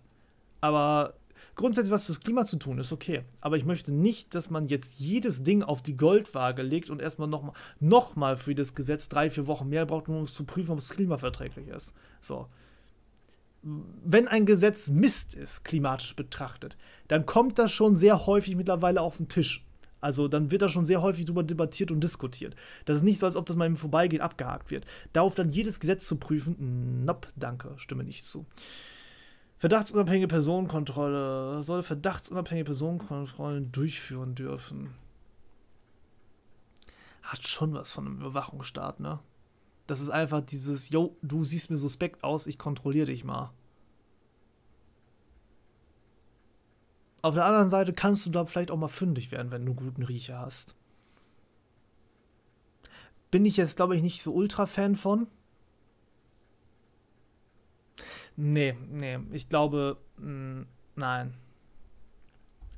Aber grundsätzlich was fürs Klima zu tun, ist okay. Aber ich möchte nicht, dass man jetzt jedes Ding auf die Goldwaage legt und erstmal nochmal noch mal für das Gesetz drei, vier Wochen mehr braucht, um es zu prüfen, ob es klimaverträglich ist. So. Wenn ein Gesetz Mist ist, klimatisch betrachtet, dann kommt das schon sehr häufig mittlerweile auf den Tisch. Also dann wird da schon sehr häufig drüber debattiert und diskutiert. Das ist nicht so, als ob das mal im Vorbeigehen abgehakt wird. Darauf dann jedes Gesetz zu prüfen, nope, danke, stimme nicht zu. Verdachtsunabhängige Personenkontrolle soll verdachtsunabhängige Personenkontrollen durchführen dürfen. Hat schon was von einem Überwachungsstaat, ne? Das ist einfach dieses, yo, du siehst mir suspekt aus, ich kontrolliere dich mal. Auf der anderen Seite kannst du da vielleicht auch mal fündig werden, wenn du einen guten Riecher hast. Bin ich jetzt, glaube ich, nicht so ultra Fan von, Nee, nee, ich glaube, mh, mm, nein.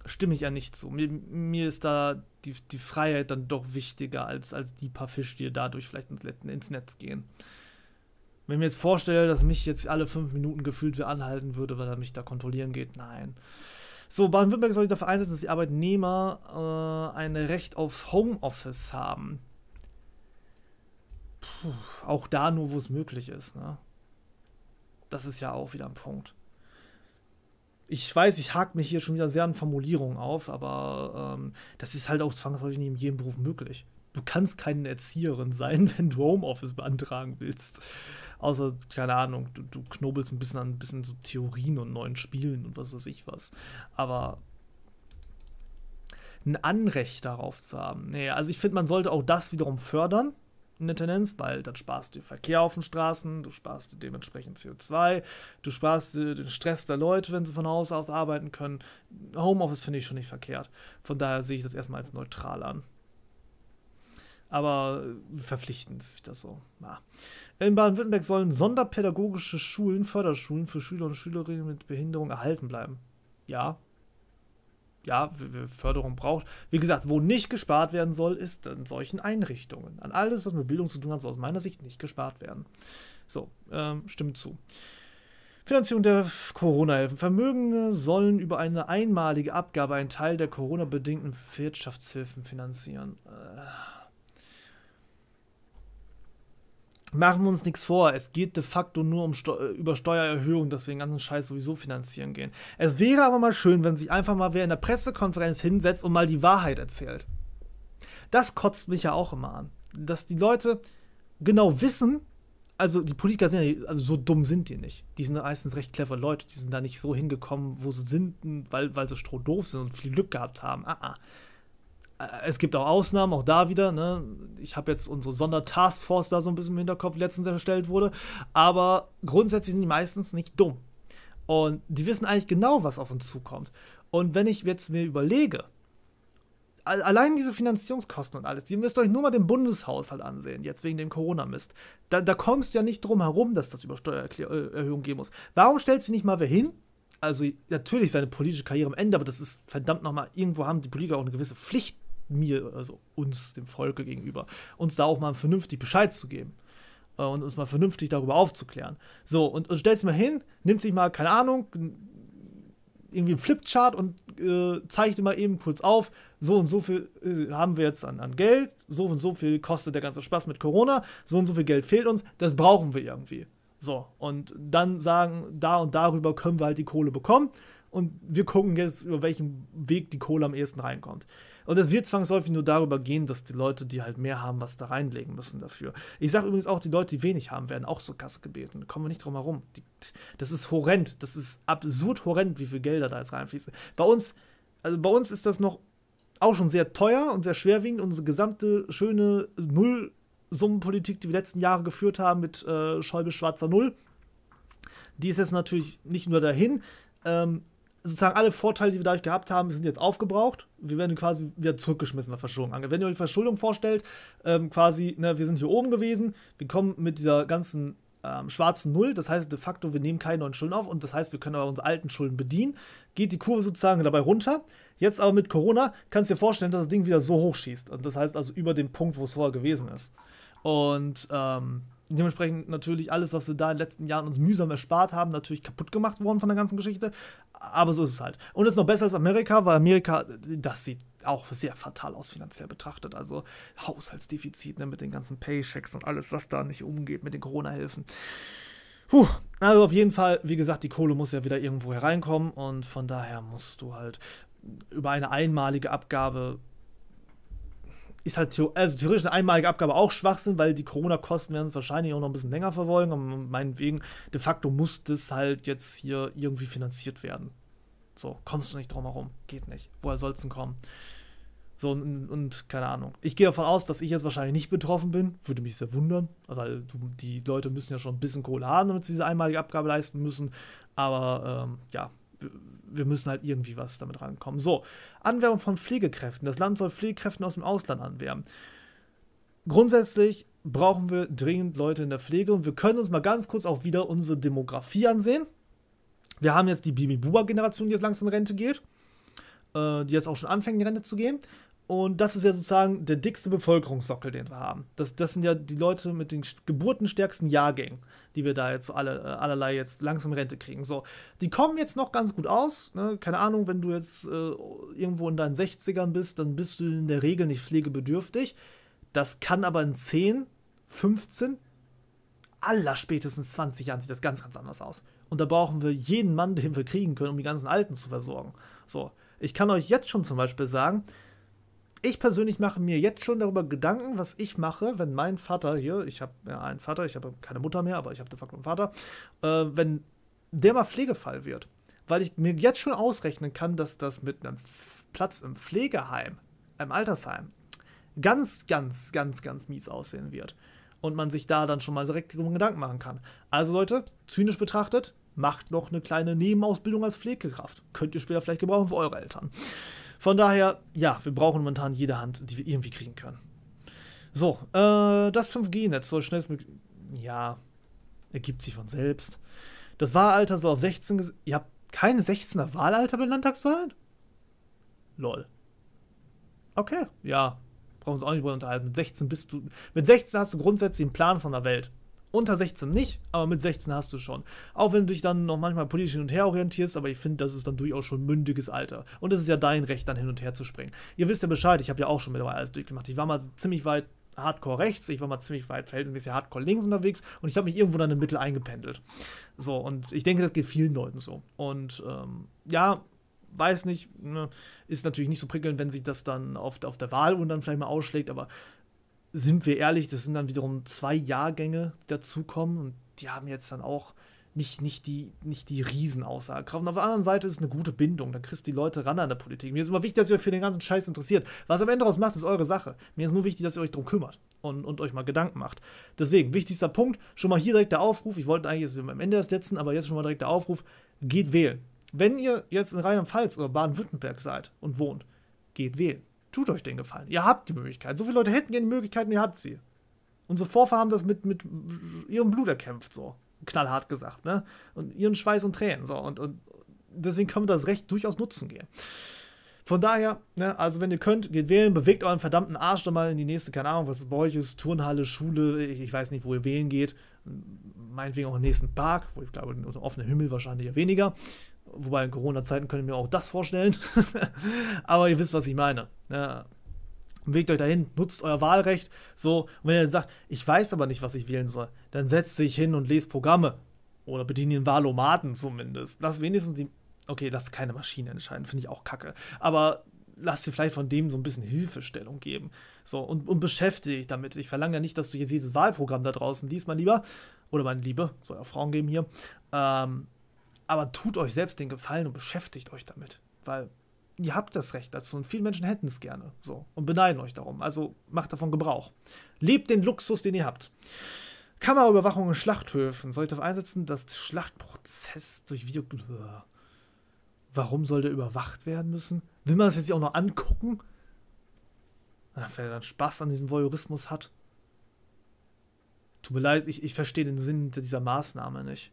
Stimme ich ja nicht zu. Mir, mir ist da die, die Freiheit dann doch wichtiger als, als die paar Fische, die dadurch vielleicht ins, ins Netz gehen. Wenn ich mir jetzt vorstelle, dass mich jetzt alle fünf Minuten gefühlt wie anhalten würde, weil er mich da kontrollieren geht, nein. So, Baden-Württemberg soll sich dafür einsetzen, dass die Arbeitnehmer äh, ein Recht auf Homeoffice haben. Puh, auch da nur, wo es möglich ist. Ne? Das ist ja auch wieder ein Punkt. Ich weiß, ich hake mich hier schon wieder sehr an Formulierungen auf, aber ähm, das ist halt auch zwangsläufig nicht in jedem Beruf möglich. Du kannst keine Erzieherin sein, wenn du Homeoffice beantragen willst. Außer, keine Ahnung, du, du knobelst ein bisschen an ein bisschen so Theorien und neuen Spielen und was weiß ich was. Aber ein Anrecht darauf zu haben. Nee, also ich finde, man sollte auch das wiederum fördern eine Tendenz, weil dann sparst du Verkehr auf den Straßen, du sparst dementsprechend CO2, du sparst äh, den Stress der Leute, wenn sie von Haus aus arbeiten können. Homeoffice finde ich schon nicht verkehrt. Von daher sehe ich das erstmal als neutral an. Aber äh, verpflichtend ist das so. Ja. In Baden-Württemberg sollen sonderpädagogische Schulen, Förderschulen für Schüler und Schülerinnen mit Behinderung erhalten bleiben. Ja, ja, Förderung braucht. Wie gesagt, wo nicht gespart werden soll, ist an solchen Einrichtungen. An alles, was mit Bildung zu tun hat, soll aus meiner Sicht nicht gespart werden. So, ähm, stimmt zu. Finanzierung der Corona-Hilfen. Vermögen sollen über eine einmalige Abgabe einen Teil der Corona-bedingten Wirtschaftshilfen finanzieren. Äh. machen wir uns nichts vor, es geht de facto nur um Sto äh, über Steuererhöhungen, dass wir den ganzen Scheiß sowieso finanzieren gehen. Es wäre aber mal schön, wenn sich einfach mal wer in der Pressekonferenz hinsetzt und mal die Wahrheit erzählt. Das kotzt mich ja auch immer an, dass die Leute genau wissen, also die Politiker sind ja, also so dumm sind die nicht. Die sind meistens recht clever Leute, die sind da nicht so hingekommen, wo sie sind, weil, weil sie strohdoof sind und viel Glück gehabt haben. Ah, ah. Äh, es gibt auch Ausnahmen, auch da wieder. Ne? Ich habe jetzt unsere Sondertaskforce da so ein bisschen im Hinterkopf, die letztens erstellt wurde. Aber grundsätzlich sind die meistens nicht dumm. Und die wissen eigentlich genau, was auf uns zukommt. Und wenn ich jetzt mir überlege, allein diese Finanzierungskosten und alles, ihr müsst euch nur mal den Bundeshaushalt ansehen, jetzt wegen dem Corona-Mist. Da, da, kommst du ja nicht drum herum, dass das über Steuererhöhungen äh, gehen muss. Warum stellt sie nicht mal wer hin? Also natürlich seine politische Karriere am Ende, aber das ist verdammt nochmal, irgendwo haben die Politiker auch eine gewisse Pflicht mir, also uns, dem Volke gegenüber, uns da auch mal vernünftig Bescheid zu geben äh, und uns mal vernünftig darüber aufzuklären. So, und, und stellt es mal hin, nimmt sich mal, keine Ahnung, irgendwie einen Flipchart und äh, zeichnet mal eben kurz auf, so und so viel äh, haben wir jetzt an, an Geld, so und so viel kostet der ganze Spaß mit Corona, so und so viel Geld fehlt uns, das brauchen wir irgendwie. So, und dann sagen, da und darüber können wir halt die Kohle bekommen und wir gucken jetzt, über welchen Weg die Kohle am ehesten reinkommt. Und es wird zwangsläufig nur darüber gehen, dass die Leute, die halt mehr haben, was da reinlegen müssen dafür. Ich sage übrigens auch, die Leute, die wenig haben, werden auch zur Kasse gebeten. Da kommen wir nicht drum herum. das ist horrend. Das ist absurd horrend, wie viel Gelder da jetzt reinfließen. Bei uns, also bei uns ist das noch auch schon sehr teuer und sehr schwerwiegend. Unsere gesamte schöne Nullsummenpolitik, die wir letzten Jahre geführt haben mit äh, Schäuble schwarzer Null, die ist jetzt natürlich nicht nur dahin. Ähm, sozusagen alle Vorteile, die wir dadurch gehabt haben, sind jetzt aufgebraucht. Wir werden quasi wieder zurückgeschmissen, was Verschuldung angeht. Wenn ihr euch die Verschuldung vorstellt, ähm, quasi, ne, wir sind hier oben gewesen, wir kommen mit dieser ganzen ähm, schwarzen Null, das heißt de facto, wir nehmen keine neuen Schulden auf und das heißt, wir können aber unsere alten Schulden bedienen. Geht die Kurve sozusagen dabei runter. Jetzt aber mit Corona kannst du dir vorstellen, dass das Ding wieder so hoch schießt. Und das heißt also über den Punkt, wo es vorher gewesen ist. Und ähm, dementsprechend natürlich alles, was wir da in den letzten Jahren uns mühsam erspart haben, natürlich kaputt gemacht worden von der ganzen Geschichte. Aber so ist es halt. Und es ist noch besser als Amerika, weil Amerika, das sieht auch sehr fatal aus finanziell betrachtet. Also Haushaltsdefizit ne, mit den ganzen Paychecks und alles, was da nicht umgeht mit den Corona-Hilfen. Puh, also auf jeden Fall, wie gesagt, die Kohle muss ja wieder irgendwo hereinkommen und von daher musst du halt über eine einmalige Abgabe ist halt also theoretisch eine einmalige Abgabe auch Schwachsinn, weil die Corona-Kosten werden es wahrscheinlich auch noch ein bisschen länger verfolgen. Und meinetwegen, de facto muss das halt jetzt hier irgendwie finanziert werden. So, kommst du nicht drum herum. Geht nicht. Woher soll es denn kommen? So, und, und, keine Ahnung. Ich gehe davon aus, dass ich jetzt wahrscheinlich nicht betroffen bin. Würde mich sehr wundern, weil die Leute müssen ja schon ein bisschen Kohle haben, damit sie diese einmalige Abgabe leisten müssen. Aber ähm, ja, wir müssen halt irgendwie was damit rankommen. So, Anwerbung von Pflegekräften. Das Land soll Pflegekräften aus dem Ausland anwerben. Grundsätzlich brauchen wir dringend Leute in der Pflege und wir können uns mal ganz kurz auch wieder unsere Demografie ansehen. Wir haben jetzt die Bibi-Buba-Generation, die jetzt langsam in Rente geht, äh, die jetzt auch schon anfängt, in Rente zu gehen. Und das ist ja sozusagen der dickste Bevölkerungssockel, den wir haben. Das, das sind ja die Leute mit den geburtenstärksten Jahrgängen, die wir da jetzt so alle, äh, allerlei jetzt langsam Rente kriegen. So, die kommen jetzt noch ganz gut aus. Ne? Keine Ahnung, wenn du jetzt äh, irgendwo in deinen 60ern bist, dann bist du in der Regel nicht pflegebedürftig. Das kann aber in 10, 15, aller spätestens 20 Jahren sieht das ganz, ganz anders aus. Und da brauchen wir jeden Mann, den wir kriegen können, um die ganzen Alten zu versorgen. So, ich kann euch jetzt schon zum Beispiel sagen, ich persönlich mache mir jetzt schon darüber Gedanken, was ich mache, wenn mein Vater hier, ich habe ja, einen Vater, ich habe keine Mutter mehr, aber ich habe de facto einen Vater, äh, wenn der mal Pflegefall wird. Weil ich mir jetzt schon ausrechnen kann, dass das mit einem Platz im Pflegeheim, im Altersheim, ganz, ganz, ganz, ganz mies aussehen wird. Und man sich da dann schon mal direkt Gedanken machen kann. Also Leute, zynisch betrachtet, macht noch eine kleine Nebenausbildung als Pflegekraft. Könnt ihr später vielleicht gebrauchen für eure Eltern. Von daher, ja, wir brauchen momentan jede Hand, die wir irgendwie kriegen können. So, äh, das 5G-Netz soll schnellstmöglich. Ja, ergibt sich von selbst. Das Wahlalter soll auf 16. Ihr habt kein 16er Wahlalter bei Landtagswahlen? Lol. Okay, ja. Brauchen wir uns auch nicht drüber unterhalten. Mit 16 bist du. Mit 16 hast du grundsätzlich einen Plan von der Welt. Unter 16 nicht, aber mit 16 hast du schon. Auch wenn du dich dann noch manchmal politisch hin und her orientierst, aber ich finde, das ist dann durchaus schon mündiges Alter. Und es ist ja dein Recht, dann hin und her zu springen. Ihr wisst ja Bescheid, ich habe ja auch schon mittlerweile alles durchgemacht. Ich war mal ziemlich weit hardcore rechts, ich war mal ziemlich weit verhältnismäßig hardcore links unterwegs und ich habe mich irgendwo dann im Mittel eingependelt. So, und ich denke, das geht vielen Leuten so. Und ähm, ja, weiß nicht, ne, ist natürlich nicht so prickelnd, wenn sich das dann auf, auf der Wahl und dann vielleicht mal ausschlägt, aber sind wir ehrlich, das sind dann wiederum zwei Jahrgänge, die dazukommen und die haben jetzt dann auch nicht, nicht die, nicht die Riesenaussagekraft. Und auf der anderen Seite ist es eine gute Bindung. Da kriegst du die Leute ran an der Politik. Mir ist immer wichtig, dass ihr euch für den ganzen Scheiß interessiert. Was am Ende daraus macht, ist eure Sache. Mir ist nur wichtig, dass ihr euch darum kümmert und, und euch mal Gedanken macht. Deswegen, wichtigster Punkt, schon mal hier direkt der Aufruf. Ich wollte eigentlich jetzt am Ende des letzten, aber jetzt schon mal direkt der Aufruf. Geht wählen. Wenn ihr jetzt in Rheinland-Pfalz oder Baden-Württemberg seid und wohnt, geht wählen. Tut euch den Gefallen. Ihr habt die Möglichkeit. So viele Leute hätten gerne die Möglichkeiten, ihr habt sie. Unsere Vorfahren haben das mit, mit ihrem Blut erkämpft, so. Knallhart gesagt, ne? Und ihren Schweiß und Tränen, so. Und, und deswegen können wir das Recht durchaus nutzen gehen. Von daher, ne, also wenn ihr könnt, geht wählen, bewegt euren verdammten Arsch doch mal in die nächste, keine Ahnung, was es bei euch ist, Turnhalle, Schule, ich, ich, weiß nicht, wo ihr wählen geht. Meinetwegen auch im nächsten Park, wo ich glaube, unter offener Himmel wahrscheinlich eher weniger. Wobei in Corona-Zeiten könnt ihr mir auch das vorstellen. Aber ihr wisst, was ich meine. Ja. Bewegt euch dahin, nutzt euer Wahlrecht. So, und wenn ihr sagt, ich weiß aber nicht, was ich wählen soll, dann setzt sich hin und lest Programme. Oder bedient den Wahlomaten zumindest. Lass wenigstens die. Okay, lass keine Maschine entscheiden, finde ich auch kacke. Aber lass dir vielleicht von dem so ein bisschen Hilfestellung geben. So, und, und beschäftige dich damit. Ich verlange ja nicht, dass du jetzt jedes Wahlprogramm da draußen liest, mein Lieber. Oder meine Liebe, soll ja Frauen geben hier. Ähm, aber tut euch selbst den Gefallen und beschäftigt euch damit. Weil ihr habt das Recht dazu und viele Menschen hätten es gerne. So. Und beneiden euch darum. Also macht davon Gebrauch. Lebt den Luxus, den ihr habt. Kameraüberwachung in Schlachthöfen sollte darauf einsetzen, dass der Schlachtprozess durch Video. Warum soll der überwacht werden müssen? Will man das jetzt auch noch angucken? Na, er dann Spaß an diesem Voyeurismus hat. Tut mir leid, ich, ich verstehe den Sinn dieser Maßnahme nicht.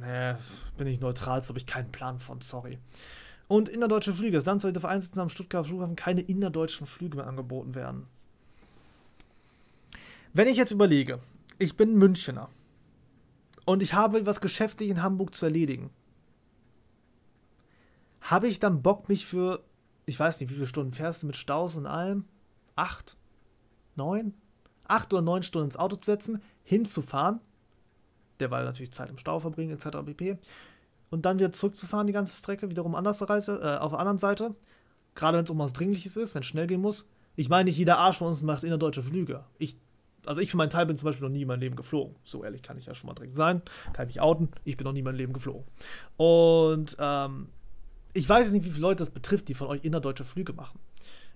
Nee, bin ich neutral, habe ich keinen Plan von, sorry. Und innerdeutsche Flüge. Das Land sollte auf Einsatz am Stuttgarter Flughafen keine innerdeutschen Flüge mehr angeboten werden. Wenn ich jetzt überlege, ich bin Münchener und ich habe was geschäftlich in Hamburg zu erledigen, habe ich dann Bock, mich für, ich weiß nicht, wie viele Stunden fährst du mit Staus und allem? Acht? Neun? Acht oder neun Stunden ins Auto zu setzen, hinzufahren, derweil natürlich Zeit im Stau verbringen, etc. pp. Und dann wieder zurückzufahren, die ganze Strecke, wiederum anders Reise, äh, auf der anderen Seite. Gerade wenn es um was Dringliches ist, wenn es schnell gehen muss. Ich meine, nicht jeder Arsch von uns macht innerdeutsche Flüge. Ich, also ich für meinen Teil bin zum Beispiel noch nie in meinem Leben geflogen. So ehrlich kann ich ja schon mal direkt sein. Kann ich mich outen. Ich bin noch nie in meinem Leben geflogen. Und ähm, ich weiß jetzt nicht, wie viele Leute das betrifft, die von euch innerdeutsche Flüge machen.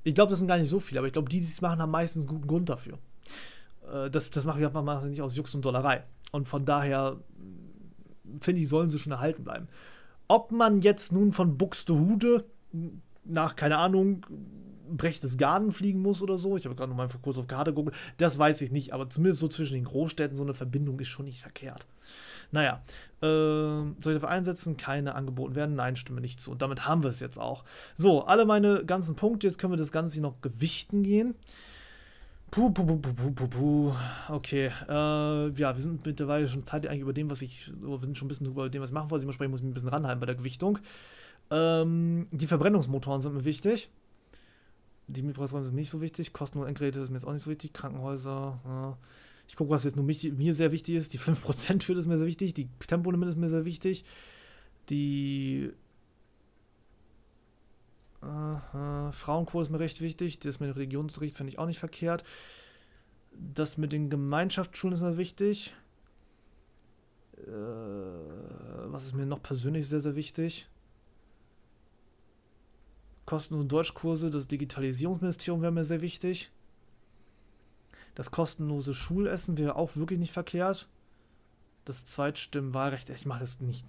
Ich glaube, das sind gar nicht so viele, aber ich glaube, die, die es machen, haben meistens guten Grund dafür äh, das, mache ich wir mach nicht aus Jux und Dollerei. Und von daher mm, finde ich, sollen sie schon erhalten bleiben. Ob man jetzt nun von Buxtehude mm, nach, keine Ahnung, Brechtes Garden fliegen muss oder so, ich habe gerade noch mal kurz auf Karte geguckt, das weiß ich nicht, aber zumindest so zwischen den Großstädten so eine Verbindung ist schon nicht verkehrt. Naja, äh, soll ich dafür einsetzen? Keine angeboten werden? Nein, stimme nicht zu. Und damit haben wir es jetzt auch. So, alle meine ganzen Punkte, jetzt können wir das Ganze hier noch gewichten gehen. Puh, puh, puh, puh, puh, puh, Okay, äh, ja, wir sind mittlerweile schon zeitlich eigentlich über dem, was ich, wir sind schon ein bisschen über dem, was ich machen wollte. Ich muss mich ein bisschen ranhalten bei der Gewichtung. Ähm, die Verbrennungsmotoren sind mir wichtig. Die Mietpreisräume sind mir nicht so wichtig. Kosten und Endgeräte sind mir jetzt auch nicht so wichtig. Krankenhäuser, ja. Ich gucke, was jetzt nur mich, mir sehr wichtig ist. Die 5%-Hürde ist mir sehr wichtig. Die Tempolimit ist mir sehr wichtig. Die äh, äh, Frauenquote ist mir recht wichtig. Das mit dem Religionsunterricht finde ich auch nicht verkehrt. Das mit den Gemeinschaftsschulen ist mir wichtig. Äh, was ist mir noch persönlich sehr, sehr wichtig? Kostenlose Deutschkurse, das Digitalisierungsministerium wäre mir sehr wichtig. Das kostenlose Schulessen wäre auch wirklich nicht verkehrt. Das Zweitstimmenwahlrecht, ich mache das nicht,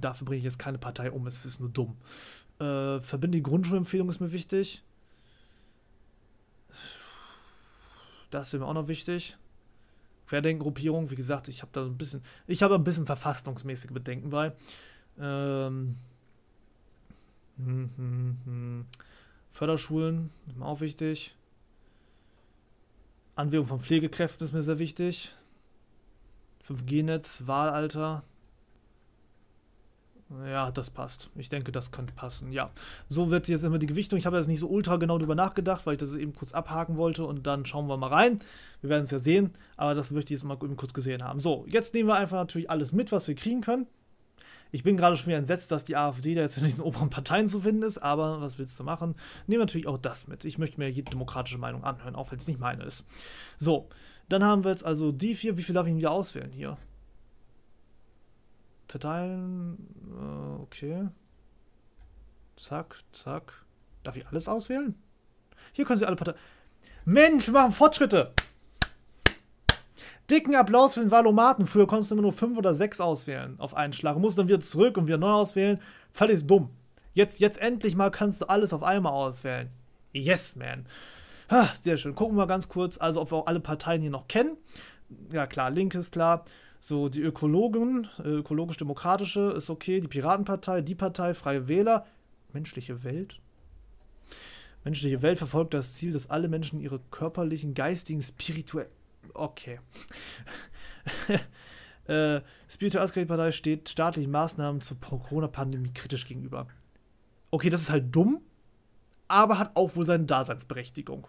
dafür bringe ich jetzt keine Partei um, es ist nur dumm. Äh, verbindliche Grundschulempfehlung ist mir wichtig. Das ist mir auch noch wichtig. Querdenkengruppierung, wie gesagt, ich habe da ein bisschen, ich habe ein bisschen verfassungsmäßige Bedenken, weil ähm, hm, hm, hm. Förderschulen ist mir auch wichtig. Anwendung von Pflegekräften ist mir sehr wichtig. 5G-Netz, Wahlalter. Ja, das passt. Ich denke, das könnte passen. Ja, so wird jetzt immer die Gewichtung. Ich habe jetzt nicht so ultra genau darüber nachgedacht, weil ich das eben kurz abhaken wollte und dann schauen wir mal rein. Wir werden es ja sehen, aber das möchte ich jetzt mal eben kurz gesehen haben. So, jetzt nehmen wir einfach natürlich alles mit, was wir kriegen können. Ich bin gerade schon wieder entsetzt, dass die AfD da jetzt in diesen oberen Parteien zu finden ist, aber was willst du machen? Nehmen wir natürlich auch das mit. Ich möchte mir jede demokratische Meinung anhören, auch wenn es nicht meine ist. So, dann haben wir jetzt also die vier. Wie viel darf ich denn wieder auswählen hier? verteilen. Äh, okay. Zack, zack. Darf ich alles auswählen? Hier können Sie alle Parteien... Mensch, wir machen Fortschritte! Dicken Applaus für den Valomaten. Früher konntest du immer nur 5 oder 6 auswählen auf einen Schlag. Musst dann wieder zurück und wieder neu auswählen. Völlig dumm. Jetzt, jetzt endlich mal kannst du alles auf einmal auswählen. Yes, man. Ha, sehr schön. Gucken wir mal ganz kurz, also ob wir auch alle Parteien hier noch kennen. Ja klar, Link ist klar. So, die Ökologen, äh, ökologisch-demokratische ist okay, die Piratenpartei, die Partei, Freie Wähler, menschliche Welt. Menschliche Welt verfolgt das Ziel, dass alle Menschen ihre körperlichen, geistigen, spirituellen. Okay. äh, Spiritualskredit-Partei steht staatlichen Maßnahmen zur Corona-Pandemie kritisch gegenüber. Okay, das ist halt dumm, aber hat auch wohl seine Daseinsberechtigung.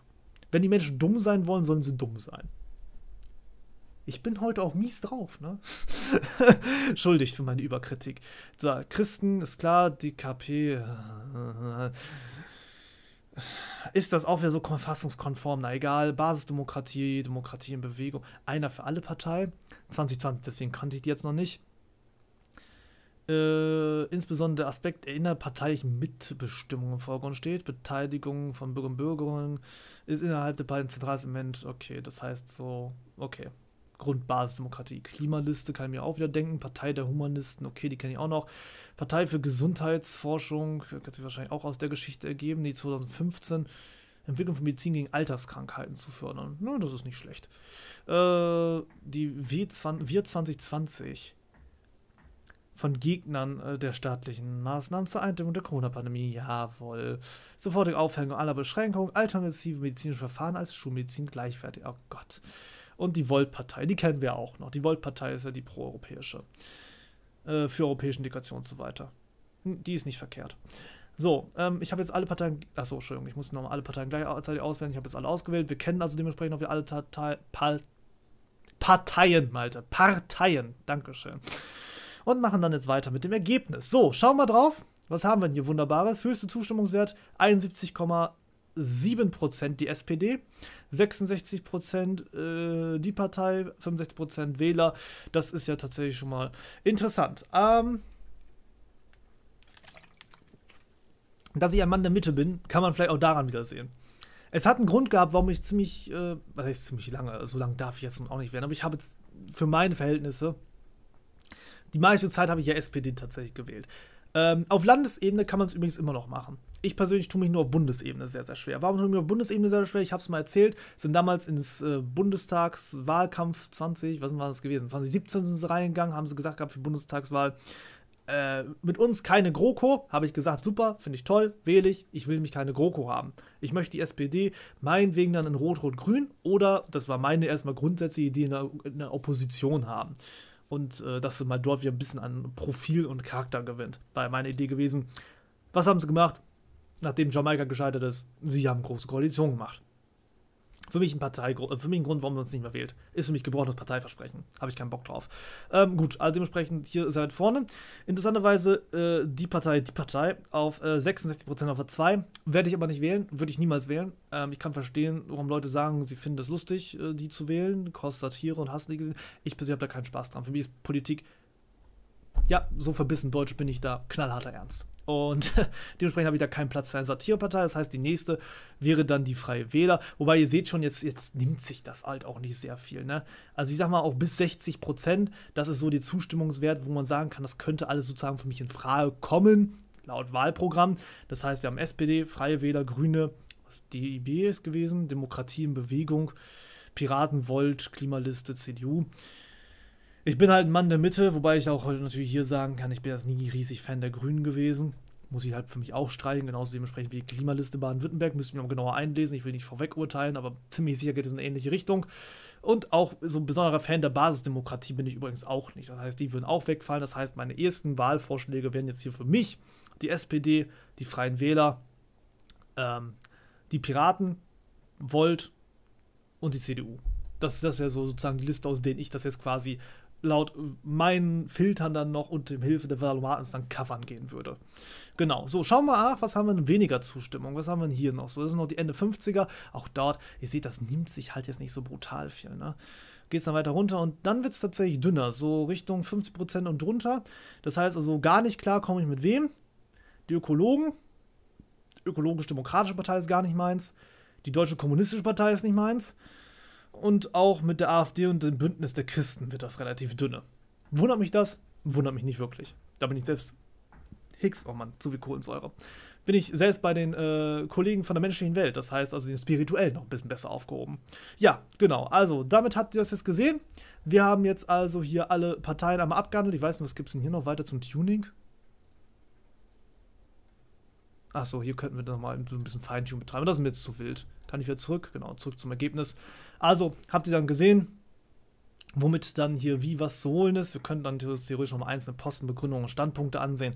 Wenn die Menschen dumm sein wollen, sollen sie dumm sein ich bin heute auch mies drauf, ne? Schuldig für meine Überkritik. So, Christen, ist klar, die KP. Äh, ist das auch wieder so verfassungskonform? Na egal, Basisdemokratie, Demokratie in Bewegung, einer für alle Partei. 2020, deswegen kannte ich die jetzt noch nicht. Äh, insbesondere der Aspekt der innerparteilichen Mitbestimmung im Vordergrund steht. Beteiligung von Bürgerinnen und Bürgern ist innerhalb der beiden ein zentrales Element. Okay, das heißt so, okay. Grundbasisdemokratie. Klimaliste kann ich mir auch wieder denken. Partei der Humanisten, okay, die kenne ich auch noch. Partei für Gesundheitsforschung, kann sich wahrscheinlich auch aus der Geschichte ergeben. Die 2015. Entwicklung von Medizin gegen Alterskrankheiten zu fördern. Na, das ist nicht schlecht. Äh, die w Wir 2020 von Gegnern äh, der staatlichen Maßnahmen zur Eindämmung der Corona-Pandemie. Jawohl. Sofortige Aufhängung aller Beschränkungen, alternative medizinische Verfahren als Schulmedizin gleichwertig. Oh Gott und die Volt-Partei, die kennen wir auch noch. Die Volt-Partei ist ja die proeuropäische, äh, für europäische Integration und so weiter. Hm, die ist nicht verkehrt. So, ähm, ich habe jetzt alle Parteien, achso, Entschuldigung, ich muss nochmal alle Parteien gleichzeitig auswählen, ich habe jetzt alle ausgewählt, wir kennen also dementsprechend auch wieder alle Partei, pa Parteien, Malte, Parteien, Dankeschön. Und machen dann jetzt weiter mit dem Ergebnis. So, schauen wir drauf, was haben wir denn hier Wunderbares? Höchste Zustimmungswert 71,7%, die SPD. 66 Prozent äh, die Partei, 65 Prozent Wähler. Das ist ja tatsächlich schon mal interessant. Ähm, dass ich ein Mann der Mitte bin, kann man vielleicht auch daran wieder sehen. Es hat einen Grund gehabt, warum ich ziemlich, äh, was heißt ziemlich lange, so lange darf ich jetzt auch nicht werden, aber ich habe jetzt für meine Verhältnisse, die meiste Zeit habe ich ja SPD tatsächlich gewählt. Ähm, auf Landesebene kann man es übrigens immer noch machen ich persönlich tue mich nur auf Bundesebene sehr, sehr schwer. Warum tue ich mich auf Bundesebene sehr, sehr schwer? Ich habe es mal erzählt, sind damals ins äh, Bundestagswahlkampf 20, was war das gewesen? 2017 sind sie reingegangen, haben sie gesagt gehabt für Bundestagswahl, äh, mit uns keine GroKo, habe ich gesagt, super, finde ich toll, wähle ich, ich will nämlich keine GroKo haben. Ich möchte die SPD meinetwegen dann in Rot-Rot-Grün oder, das war meine erstmal grundsätzliche Idee, in der, in der Opposition haben und äh, dass sie mal dort wieder ein bisschen an Profil und Charakter gewinnt. War meine Idee gewesen. Was haben sie gemacht? nachdem Jamaika gescheitert ist, sie haben große Koalition gemacht. Für mich ein Partei, für mich ein Grund, warum man uns nicht mehr wählt. Ist für mich gebrochenes Parteiversprechen. Habe ich keinen Bock drauf. Ähm, gut, also dementsprechend hier ist er halt vorne. Interessanterweise äh, die Partei, die Partei auf äh, 66% auf der 2. Werde ich aber nicht wählen, würde ich niemals wählen. Ähm, ich kann verstehen, warum Leute sagen, sie finden es lustig, äh, die zu wählen. Kostet Satire und hast nicht gesehen. Ich persönlich habe da keinen Spaß dran. Für mich ist Politik, ja, so verbissen deutsch bin ich da, knallharter Ernst. Und dementsprechend habe ich da keinen Platz für eine Satirepartei. Das heißt, die nächste wäre dann die Freie Wähler. Wobei ihr seht schon, jetzt, jetzt nimmt sich das halt auch nicht sehr viel. Ne? Also ich sag mal, auch bis 60 Prozent, das ist so die Zustimmungswert, wo man sagen kann, das könnte alles sozusagen für mich in Frage kommen, laut Wahlprogramm. Das heißt, wir haben SPD, Freie Wähler, Grüne, was DIB ist gewesen, Demokratie in Bewegung, Piraten, Volt, Klimaliste, CDU. Ich bin halt ein Mann der Mitte, wobei ich auch heute natürlich hier sagen kann, ich bin jetzt nie riesig Fan der Grünen gewesen. Muss ich halt für mich auch streichen, genauso dementsprechend wie die Klimaliste Baden-Württemberg. Müsste ich mir noch genauer einlesen, ich will nicht vorweg urteilen, aber ziemlich sicher geht es in eine ähnliche Richtung. Und auch so ein besonderer Fan der Basisdemokratie bin ich übrigens auch nicht. Das heißt, die würden auch wegfallen. Das heißt, meine ersten Wahlvorschläge wären jetzt hier für mich die SPD, die Freien Wähler, ähm, die Piraten, Volt und die CDU. Das, das ja so sozusagen die Liste, aus denen ich das jetzt quasi laut meinen Filtern dann noch und dem Hilfe der Valomatens dann covern gehen würde. Genau, so, schauen wir mal, was haben wir denn weniger Zustimmung? Was haben wir hier noch? So, das sind noch die Ende 50er. Auch dort, ihr seht, das nimmt sich halt jetzt nicht so brutal viel, ne? Geht es dann weiter runter und dann wird es tatsächlich dünner, so Richtung 50% und drunter. Das heißt also, gar nicht klar komme ich mit wem. Die Ökologen, ökologisch-demokratische Partei ist gar nicht meins. Die Deutsche Kommunistische Partei ist nicht meins. Und auch mit der AfD und dem Bündnis der Christen wird das relativ dünne. Wundert mich das? Wundert mich nicht wirklich. Da bin ich selbst Hicks, oh Mann, zu viel Kohlensäure. Bin ich selbst bei den äh, Kollegen von der menschlichen Welt, das heißt also den spirituellen noch ein bisschen besser aufgehoben. Ja, genau. Also, damit habt ihr das jetzt gesehen. Wir haben jetzt also hier alle Parteien einmal abgehandelt. Ich weiß nicht, was gibt es denn hier noch weiter zum Tuning? Achso, hier könnten wir nochmal so ein bisschen Feintuning betreiben. Das ist mir jetzt zu wild. Kann ich wieder zurück? Genau, zurück zum Ergebnis. Also, habt ihr dann gesehen, womit dann hier wie was zu holen ist. Wir können dann theoretisch nochmal einzelne Posten, Begründungen und Standpunkte ansehen.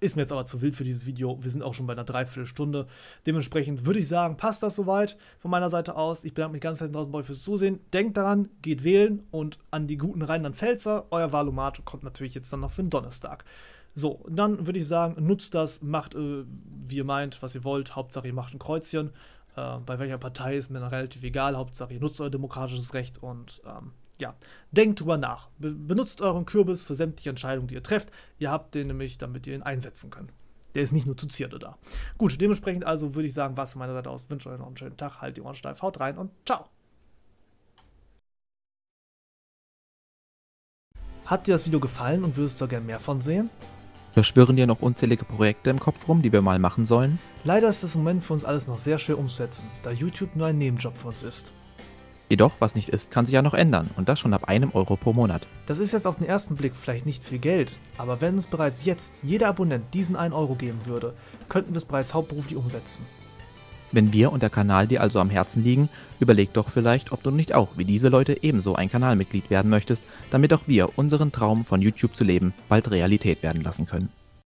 Ist mir jetzt aber zu wild für dieses Video. Wir sind auch schon bei einer Dreiviertelstunde. Dementsprechend würde ich sagen, passt das soweit von meiner Seite aus. Ich bedanke mich ganz herzlich bei euch fürs Zusehen. Denkt daran, geht wählen und an die guten Rheinland-Pfälzer. Euer Valomat kommt natürlich jetzt dann noch für den Donnerstag. So, dann würde ich sagen, nutzt das, macht, äh, wie ihr meint, was ihr wollt. Hauptsache, ihr macht ein Kreuzchen. Äh, bei welcher Partei ist mir dann relativ egal. Hauptsache, ihr nutzt euer demokratisches Recht und ähm, ja, denkt drüber nach. Be benutzt euren Kürbis für sämtliche Entscheidungen, die ihr trefft. Ihr habt den nämlich, damit ihr ihn einsetzen könnt. Der ist nicht nur zu Zierde da. Gut, dementsprechend also würde ich sagen, was von meiner Seite aus. Wünsche euch noch einen schönen Tag, halt die Ohren steif, haut rein und ciao. Hat dir das Video gefallen und würdest du gerne mehr von sehen? Da schwirren dir noch unzählige Projekte im Kopf rum, die wir mal machen sollen? Leider ist das im Moment für uns alles noch sehr schwer umzusetzen, da YouTube nur ein Nebenjob für uns ist. Jedoch, was nicht ist, kann sich ja noch ändern und das schon ab einem Euro pro Monat. Das ist jetzt auf den ersten Blick vielleicht nicht viel Geld, aber wenn uns bereits jetzt jeder Abonnent diesen 1 Euro geben würde, könnten wir es bereits hauptberuflich umsetzen. Wenn wir und der Kanal dir also am Herzen liegen, überleg doch vielleicht, ob du nicht auch wie diese Leute ebenso ein Kanalmitglied werden möchtest, damit auch wir unseren Traum von YouTube zu leben bald Realität werden lassen können.